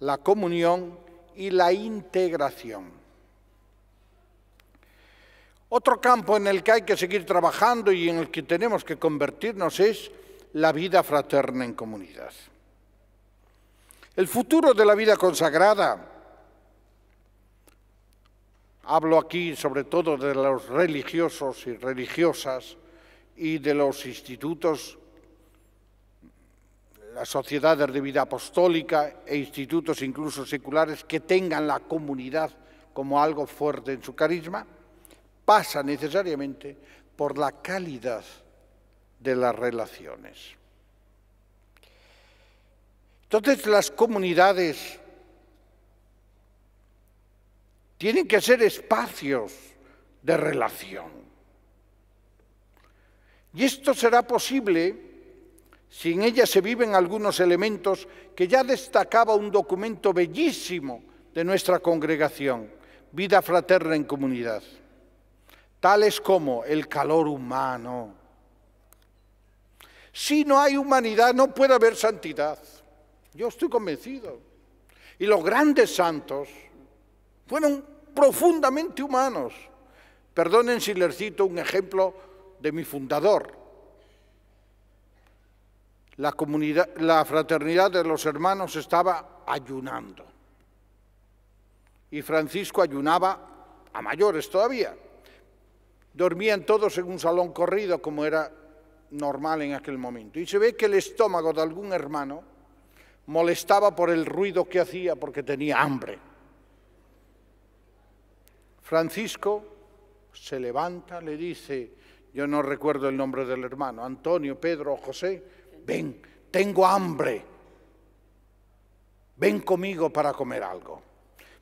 la comunión y la integración. Otro campo en el que hay que seguir trabajando y en el que tenemos que convertirnos es la vida fraterna en comunidad. El futuro de la vida consagrada, hablo aquí sobre todo de los religiosos y religiosas y de los institutos, las sociedades de vida apostólica e institutos incluso seculares que tengan la comunidad como algo fuerte en su carisma, pasa necesariamente por la calidad de las relaciones. Entonces las comunidades tienen que ser espacios de relación. Y esto será posible si en ellas se viven algunos elementos que ya destacaba un documento bellísimo de nuestra congregación, Vida Fraterna en Comunidad tales como el calor humano. Si no hay humanidad, no puede haber santidad. Yo estoy convencido. Y los grandes santos fueron profundamente humanos. Perdonen si les cito un ejemplo de mi fundador. La, comunidad, la fraternidad de los hermanos estaba ayunando. Y Francisco ayunaba a mayores todavía. Dormían todos en un salón corrido, como era normal en aquel momento. Y se ve que el estómago de algún hermano molestaba por el ruido que hacía porque tenía hambre. Francisco se levanta, le dice, yo no recuerdo el nombre del hermano, Antonio, Pedro José, ven, tengo hambre, ven conmigo para comer algo.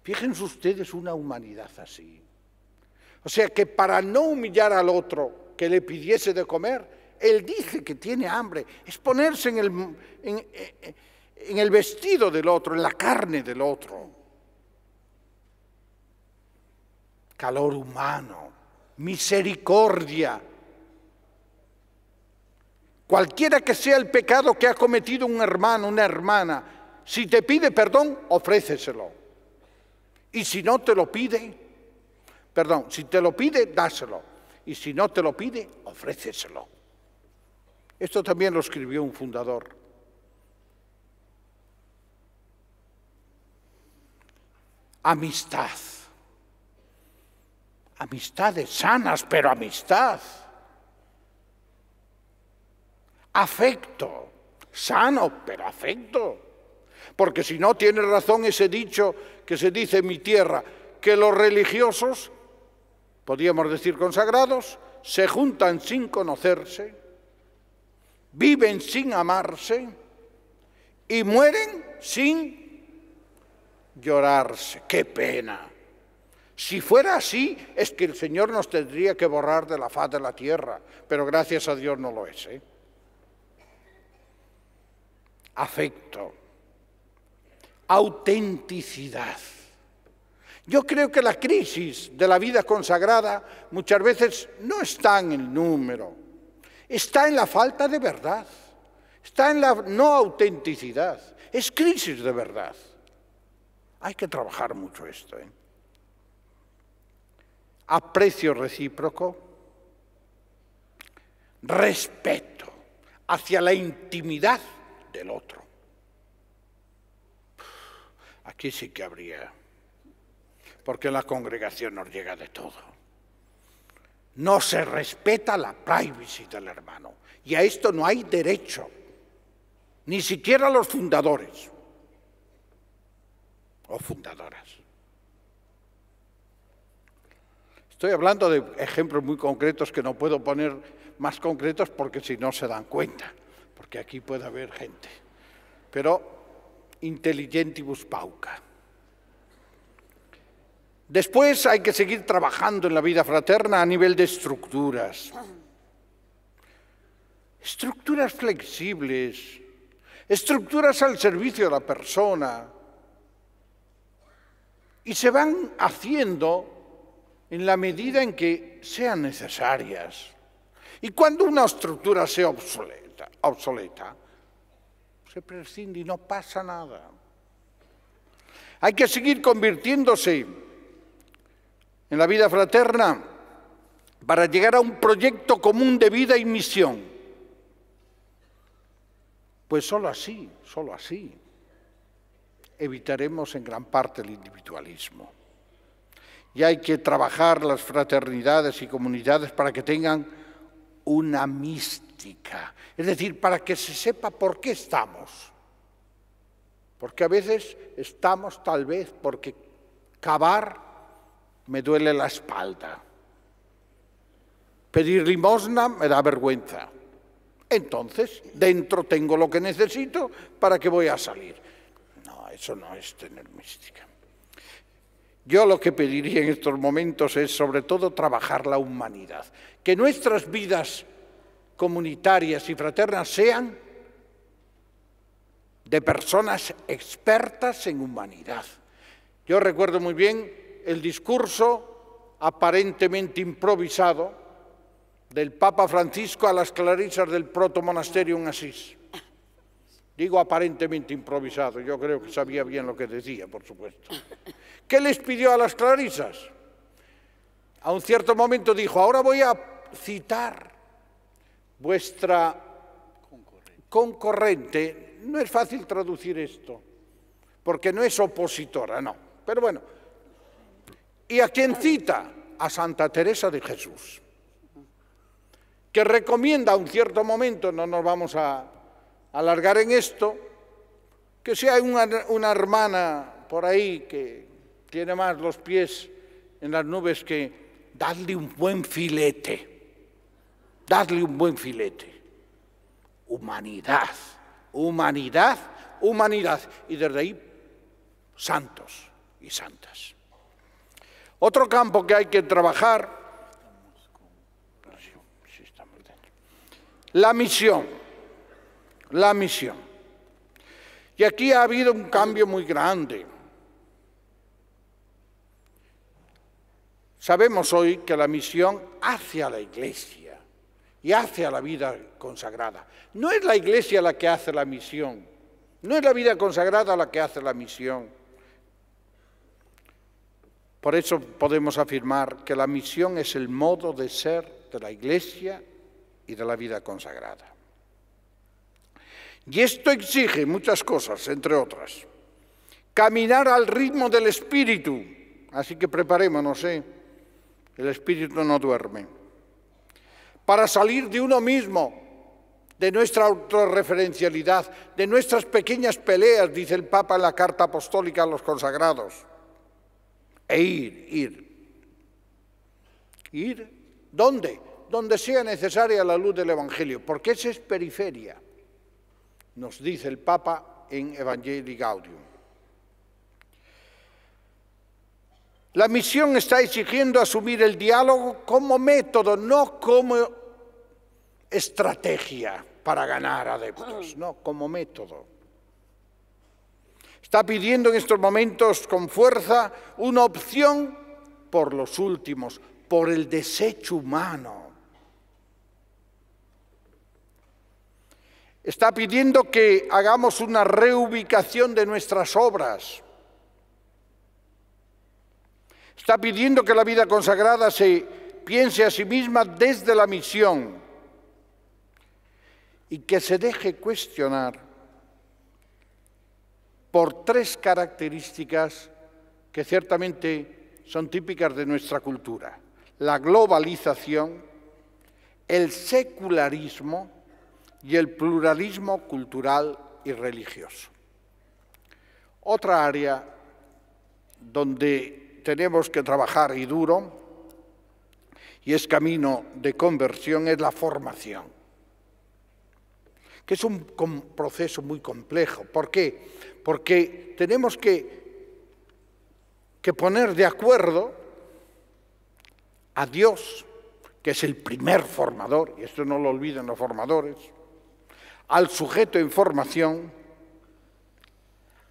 Fíjense ustedes una humanidad así. O sea que para no humillar al otro que le pidiese de comer, él dice que tiene hambre. Es ponerse en el, eh, en el vestido del otro, en la carne del otro. Calor humano, misericordia. Cualquiera que sea el pecado que ha cometido un hermano, una hermana, si te pide perdón, ofréceselo. Y si no te lo pide, Perdón, si te lo pide, dáselo. Y si no te lo pide, ofréceselo. Esto también lo escribió un fundador. Amistad. Amistades sanas, pero amistad. Afecto. Sano, pero afecto. Porque si no, tiene razón ese dicho que se dice en mi tierra, que los religiosos podríamos decir consagrados, se juntan sin conocerse, viven sin amarse y mueren sin llorarse. ¡Qué pena! Si fuera así, es que el Señor nos tendría que borrar de la faz de la tierra, pero gracias a Dios no lo es. ¿eh? Afecto, autenticidad yo creo que la crisis de la vida consagrada muchas veces no está en el número, está en la falta de verdad, está en la no autenticidad, es crisis de verdad. Hay que trabajar mucho esto. ¿eh? Aprecio recíproco, respeto hacia la intimidad del otro. Aquí sí que habría porque en la congregación nos llega de todo. No se respeta la privacy del hermano. Y a esto no hay derecho, ni siquiera los fundadores o fundadoras. Estoy hablando de ejemplos muy concretos que no puedo poner más concretos porque si no se dan cuenta, porque aquí puede haber gente. Pero intelligentibus pauca. Después hay que seguir trabajando en la vida fraterna a nivel de estructuras. Estructuras flexibles, estructuras al servicio de la persona. Y se van haciendo en la medida en que sean necesarias. Y cuando una estructura sea obsoleta, obsoleta se prescinde y no pasa nada. Hay que seguir convirtiéndose en la vida fraterna para llegar a un proyecto común de vida y misión. Pues solo así, solo así, evitaremos en gran parte el individualismo. Y hay que trabajar las fraternidades y comunidades para que tengan una mística, es decir, para que se sepa por qué estamos. Porque a veces estamos tal vez porque cavar me duele la espalda. Pedir limosna me da vergüenza. Entonces, dentro tengo lo que necesito, ¿para que voy a salir? No, eso no es tener mística. Yo lo que pediría en estos momentos es sobre todo trabajar la humanidad, que nuestras vidas comunitarias y fraternas sean de personas expertas en humanidad. Yo recuerdo muy bien el discurso aparentemente improvisado del Papa Francisco a las clarisas del protomonasterio en Asís. Digo aparentemente improvisado, yo creo que sabía bien lo que decía, por supuesto. ¿Qué les pidió a las clarisas? A un cierto momento dijo, ahora voy a citar vuestra concorrente. No es fácil traducir esto, porque no es opositora, no. Pero bueno, ¿Y a quien cita? A Santa Teresa de Jesús, que recomienda a un cierto momento, no nos vamos a alargar en esto, que si hay una, una hermana por ahí que tiene más los pies en las nubes que darle un buen filete, darle un buen filete. Humanidad, humanidad, humanidad. Y desde ahí, santos y santas. Otro campo que hay que trabajar, la misión, la misión. Y aquí ha habido un cambio muy grande. Sabemos hoy que la misión hacia la iglesia y hacia la vida consagrada. No es la iglesia la que hace la misión, no es la vida consagrada la que hace la misión. Por eso podemos afirmar que la misión es el modo de ser de la Iglesia y de la vida consagrada. Y esto exige muchas cosas, entre otras. Caminar al ritmo del Espíritu. Así que preparémonos, ¿eh? El Espíritu no duerme. Para salir de uno mismo, de nuestra autorreferencialidad, de nuestras pequeñas peleas, dice el Papa en la carta apostólica a los consagrados e ir, ir. ¿Ir dónde? Donde sea necesaria la luz del Evangelio, porque esa es periferia, nos dice el Papa en Evangelii Gaudium. La misión está exigiendo asumir el diálogo como método, no como estrategia para ganar adeptos, no, como método. Está pidiendo en estos momentos con fuerza una opción por los últimos, por el desecho humano. Está pidiendo que hagamos una reubicación de nuestras obras. Está pidiendo que la vida consagrada se piense a sí misma desde la misión y que se deje cuestionar por tres características que ciertamente son típicas de nuestra cultura. La globalización, el secularismo y el pluralismo cultural y religioso. Otra área donde tenemos que trabajar y duro, y es camino de conversión, es la formación que es un proceso muy complejo. ¿Por qué? Porque tenemos que, que poner de acuerdo a Dios, que es el primer formador, y esto no lo olviden los formadores, al sujeto en formación,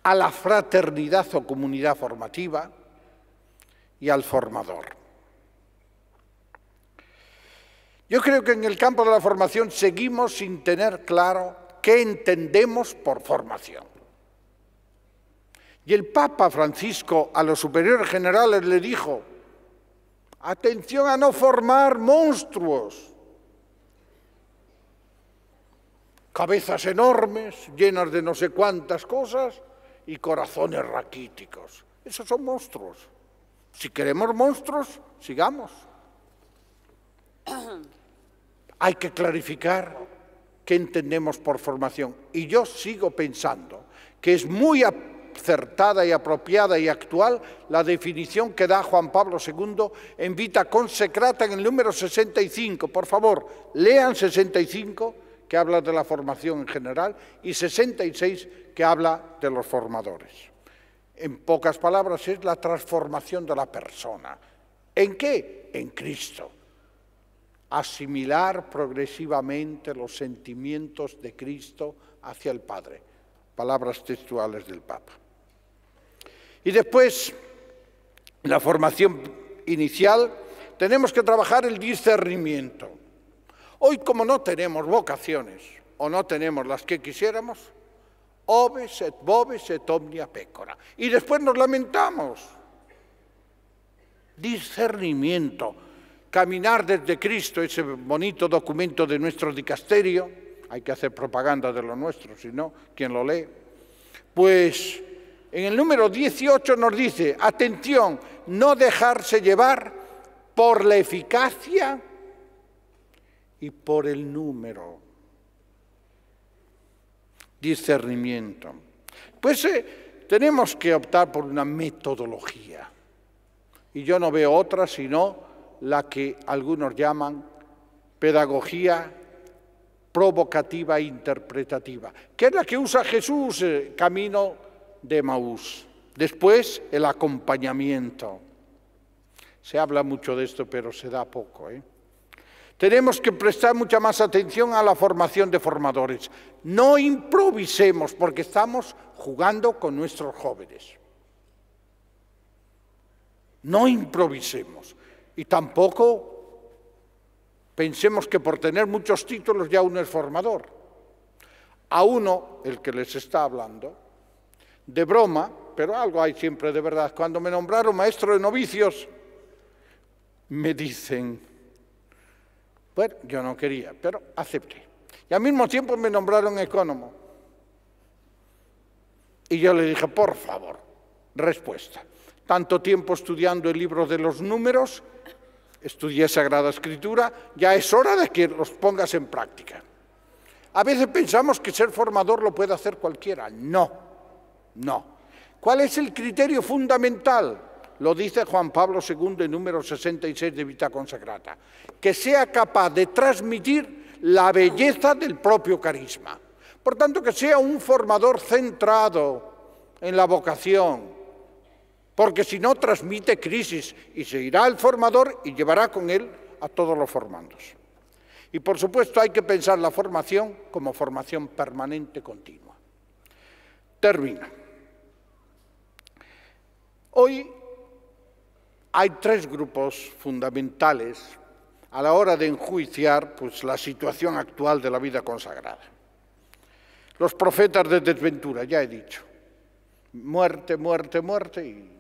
a la fraternidad o comunidad formativa y al formador. Yo creo que en el campo de la formación seguimos sin tener claro qué entendemos por formación. Y el Papa Francisco a los superiores generales le dijo, atención a no formar monstruos, cabezas enormes, llenas de no sé cuántas cosas y corazones raquíticos. Esos son monstruos. Si queremos monstruos, sigamos. Hay que clarificar qué entendemos por formación. Y yo sigo pensando que es muy acertada y apropiada y actual la definición que da Juan Pablo II en Vita Consecrata en el número 65. Por favor, lean 65, que habla de la formación en general, y 66, que habla de los formadores. En pocas palabras, es la transformación de la persona. ¿En qué? En Cristo asimilar progresivamente los sentimientos de Cristo hacia el Padre. Palabras textuales del Papa. Y después, en la formación inicial, tenemos que trabajar el discernimiento. Hoy, como no tenemos vocaciones o no tenemos las que quisiéramos, obes et bobes et omnia pecora. Y después nos lamentamos. Discernimiento Caminar desde Cristo, ese bonito documento de nuestro dicasterio, hay que hacer propaganda de lo nuestro, si no, ¿quién lo lee? Pues en el número 18 nos dice, atención, no dejarse llevar por la eficacia y por el número. Discernimiento. Pues eh, tenemos que optar por una metodología. Y yo no veo otra sino la que algunos llaman pedagogía provocativa e interpretativa, que es la que usa Jesús eh, camino de Maús. Después, el acompañamiento. Se habla mucho de esto, pero se da poco. ¿eh? Tenemos que prestar mucha más atención a la formación de formadores. No improvisemos porque estamos jugando con nuestros jóvenes. No improvisemos. Y tampoco pensemos que por tener muchos títulos ya uno es formador. A uno, el que les está hablando, de broma, pero algo hay siempre de verdad, cuando me nombraron maestro de novicios, me dicen, bueno, yo no quería, pero acepté. Y al mismo tiempo me nombraron ecónomo. Y yo le dije, por favor, respuesta tanto tiempo estudiando el libro de los números, estudié Sagrada Escritura, ya es hora de que los pongas en práctica. A veces pensamos que ser formador lo puede hacer cualquiera. No, no. ¿Cuál es el criterio fundamental? Lo dice Juan Pablo II en número 66 de Vita Consagrata. Que sea capaz de transmitir la belleza del propio carisma. Por tanto, que sea un formador centrado en la vocación, porque si no transmite crisis y se irá el formador y llevará con él a todos los formandos. Y por supuesto hay que pensar la formación como formación permanente continua. Termino. Hoy hay tres grupos fundamentales a la hora de enjuiciar pues, la situación actual de la vida consagrada. Los profetas de desventura, ya he dicho, muerte, muerte, muerte y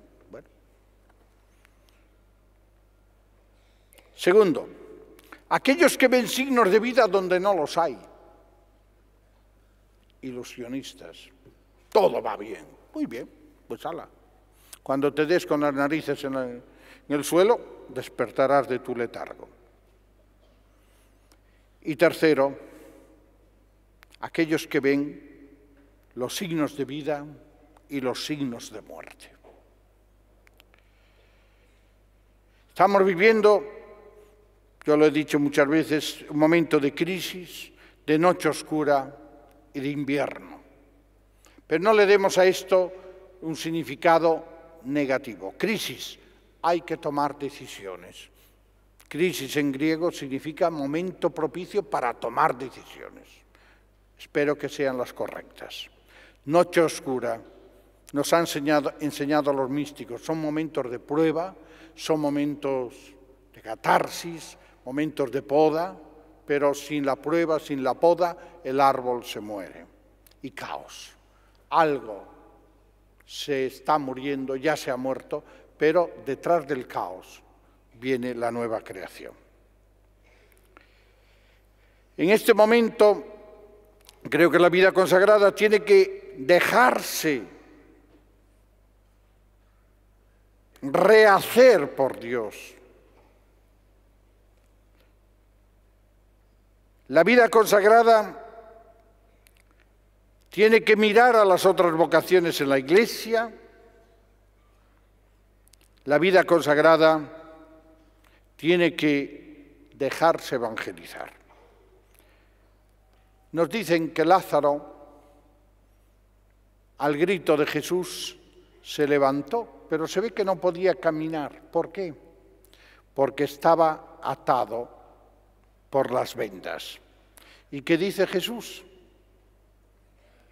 Segundo, aquellos que ven signos de vida donde no los hay. Ilusionistas. Todo va bien. Muy bien, pues ala. Cuando te des con las narices en el, en el suelo, despertarás de tu letargo. Y tercero, aquellos que ven los signos de vida y los signos de muerte. Estamos viviendo yo lo he dicho muchas veces, un momento de crisis, de noche oscura y de invierno. Pero no le demos a esto un significado negativo. Crisis, hay que tomar decisiones. Crisis en griego significa momento propicio para tomar decisiones. Espero que sean las correctas. Noche oscura, nos han enseñado, enseñado a los místicos, son momentos de prueba, son momentos de catarsis, momentos de poda, pero sin la prueba, sin la poda, el árbol se muere. Y caos. Algo se está muriendo, ya se ha muerto, pero detrás del caos viene la nueva creación. En este momento, creo que la vida consagrada tiene que dejarse rehacer por Dios La vida consagrada tiene que mirar a las otras vocaciones en la iglesia. La vida consagrada tiene que dejarse evangelizar. Nos dicen que Lázaro, al grito de Jesús, se levantó, pero se ve que no podía caminar. ¿Por qué? Porque estaba atado por las vendas. ¿Y qué dice Jesús?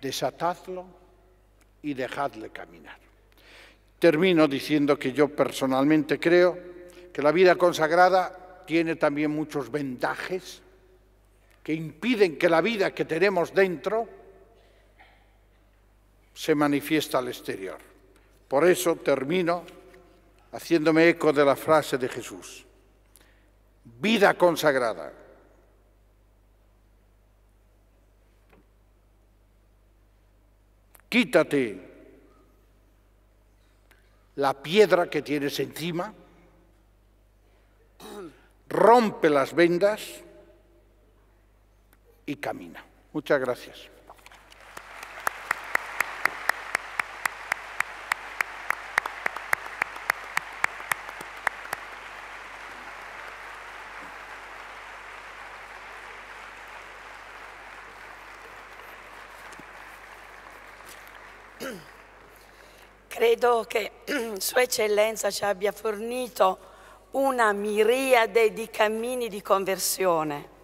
Desatadlo y dejadle caminar. Termino diciendo que yo personalmente creo que la vida consagrada tiene también muchos vendajes que impiden que la vida que tenemos dentro se manifiesta al exterior. Por eso termino haciéndome eco de la frase de Jesús. Vida consagrada quítate la piedra que tienes encima, rompe las vendas y camina. Muchas gracias. credo che Sua Eccellenza ci abbia fornito una miriade di cammini di conversione.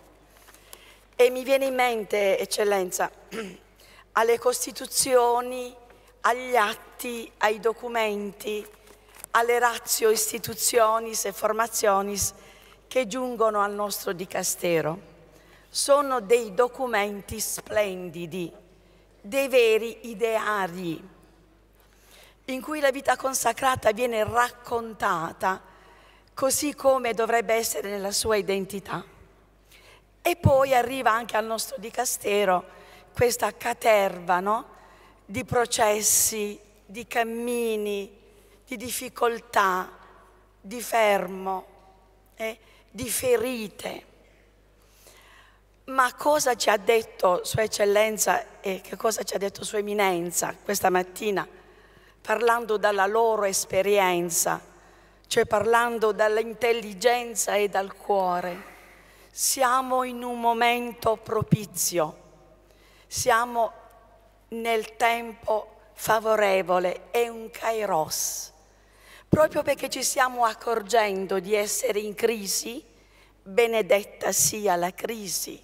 E mi viene in mente, Eccellenza, alle Costituzioni, agli atti, ai documenti, alle ratio istituzionis e formationis che giungono al nostro dicastero. Sono dei documenti splendidi, dei veri ideari in cui la vita consacrata viene raccontata così come dovrebbe essere nella sua identità. E poi arriva anche al nostro dicastero questa caterva no? di processi, di cammini, di difficoltà, di fermo, eh? di ferite. Ma cosa ci ha detto Sua Eccellenza e che cosa ci ha detto Sua Eminenza questa mattina? parlando dalla loro esperienza, cioè parlando dall'intelligenza e dal cuore. Siamo in un momento propizio, siamo nel tempo favorevole, è un kairos. Proprio perché ci stiamo accorgendo di essere in crisi, benedetta sia la crisi.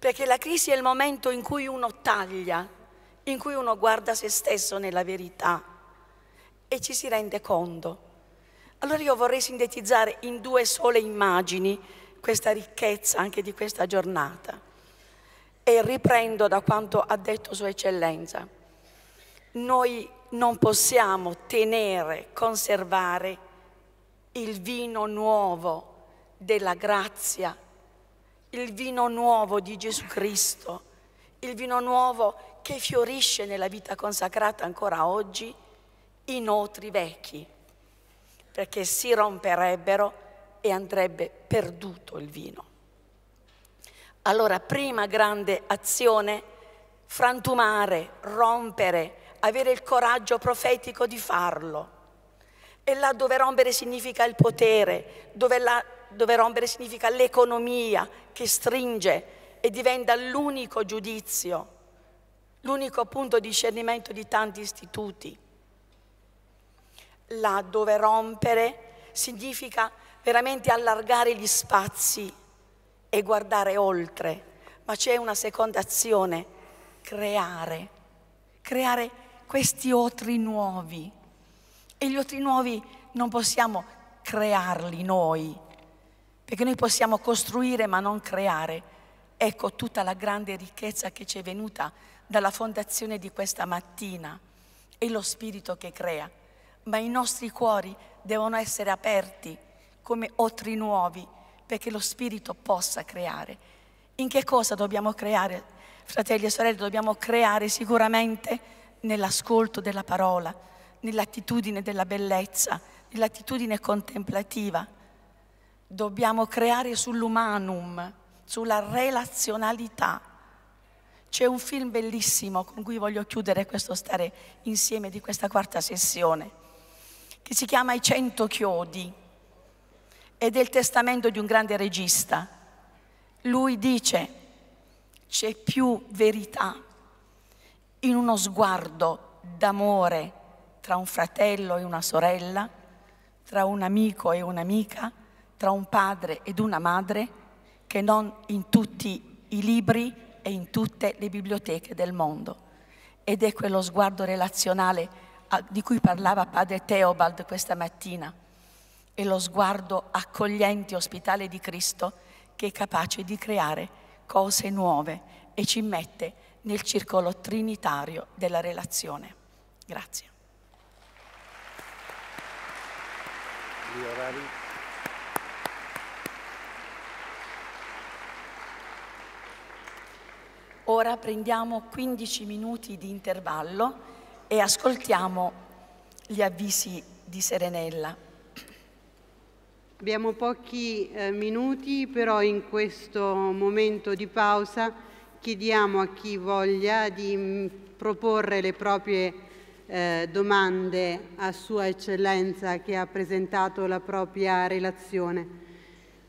Perché la crisi è il momento in cui uno taglia, in cui uno guarda se stesso nella verità e ci si rende conto. Allora io vorrei sintetizzare in due sole immagini questa ricchezza anche di questa giornata e riprendo da quanto ha detto Sua Eccellenza. Noi non possiamo tenere, conservare il vino nuovo della grazia, il vino nuovo di Gesù Cristo, il vino nuovo che fiorisce nella vita consacrata ancora oggi i notri vecchi, perché si romperebbero e andrebbe perduto il vino. Allora, prima grande azione, frantumare, rompere, avere il coraggio profetico di farlo. E là dove rompere significa il potere, dove, là, dove rompere significa l'economia che stringe e diventa l'unico giudizio l'unico punto di discernimento di tanti istituti. Là dove rompere significa veramente allargare gli spazi e guardare oltre, ma c'è una seconda azione, creare, creare questi otri nuovi. E gli otri nuovi non possiamo crearli noi, perché noi possiamo costruire ma non creare. Ecco tutta la grande ricchezza che ci è venuta dalla fondazione di questa mattina è lo Spirito che crea, ma i nostri cuori devono essere aperti come otri nuovi perché lo Spirito possa creare. In che cosa dobbiamo creare, fratelli e sorelle? Dobbiamo creare sicuramente nell'ascolto della parola, nell'attitudine della bellezza, nell'attitudine contemplativa. Dobbiamo creare sull'umanum, sulla relazionalità c'è un film bellissimo con cui voglio chiudere questo stare insieme di questa quarta sessione, che si chiama I cento chiodi ed è il testamento di un grande regista. Lui dice c'è più verità in uno sguardo d'amore tra un fratello e una sorella, tra un amico e un'amica, tra un padre ed una madre, che non in tutti i libri e in tutte le biblioteche del mondo. Ed è quello sguardo relazionale di cui parlava padre Teobald questa mattina, è lo sguardo accogliente ospitale di Cristo che è capace di creare cose nuove e ci mette nel circolo trinitario della relazione. Grazie. Ora prendiamo 15 minuti di intervallo e ascoltiamo gli avvisi di Serenella. Abbiamo pochi eh, minuti, però in questo momento di pausa chiediamo a chi voglia di mm, proporre le proprie eh, domande a Sua Eccellenza che ha presentato la propria relazione.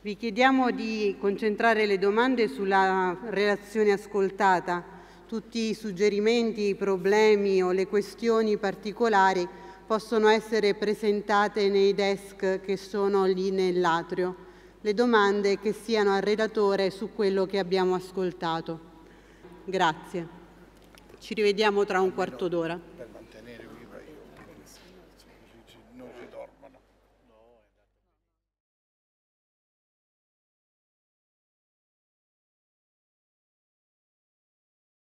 Vi chiediamo di concentrare le domande sulla relazione ascoltata. Tutti i suggerimenti, i problemi o le questioni particolari possono essere presentate nei desk che sono lì nell'atrio. Le domande che siano al relatore su quello che abbiamo ascoltato. Grazie. Ci rivediamo tra un quarto d'ora.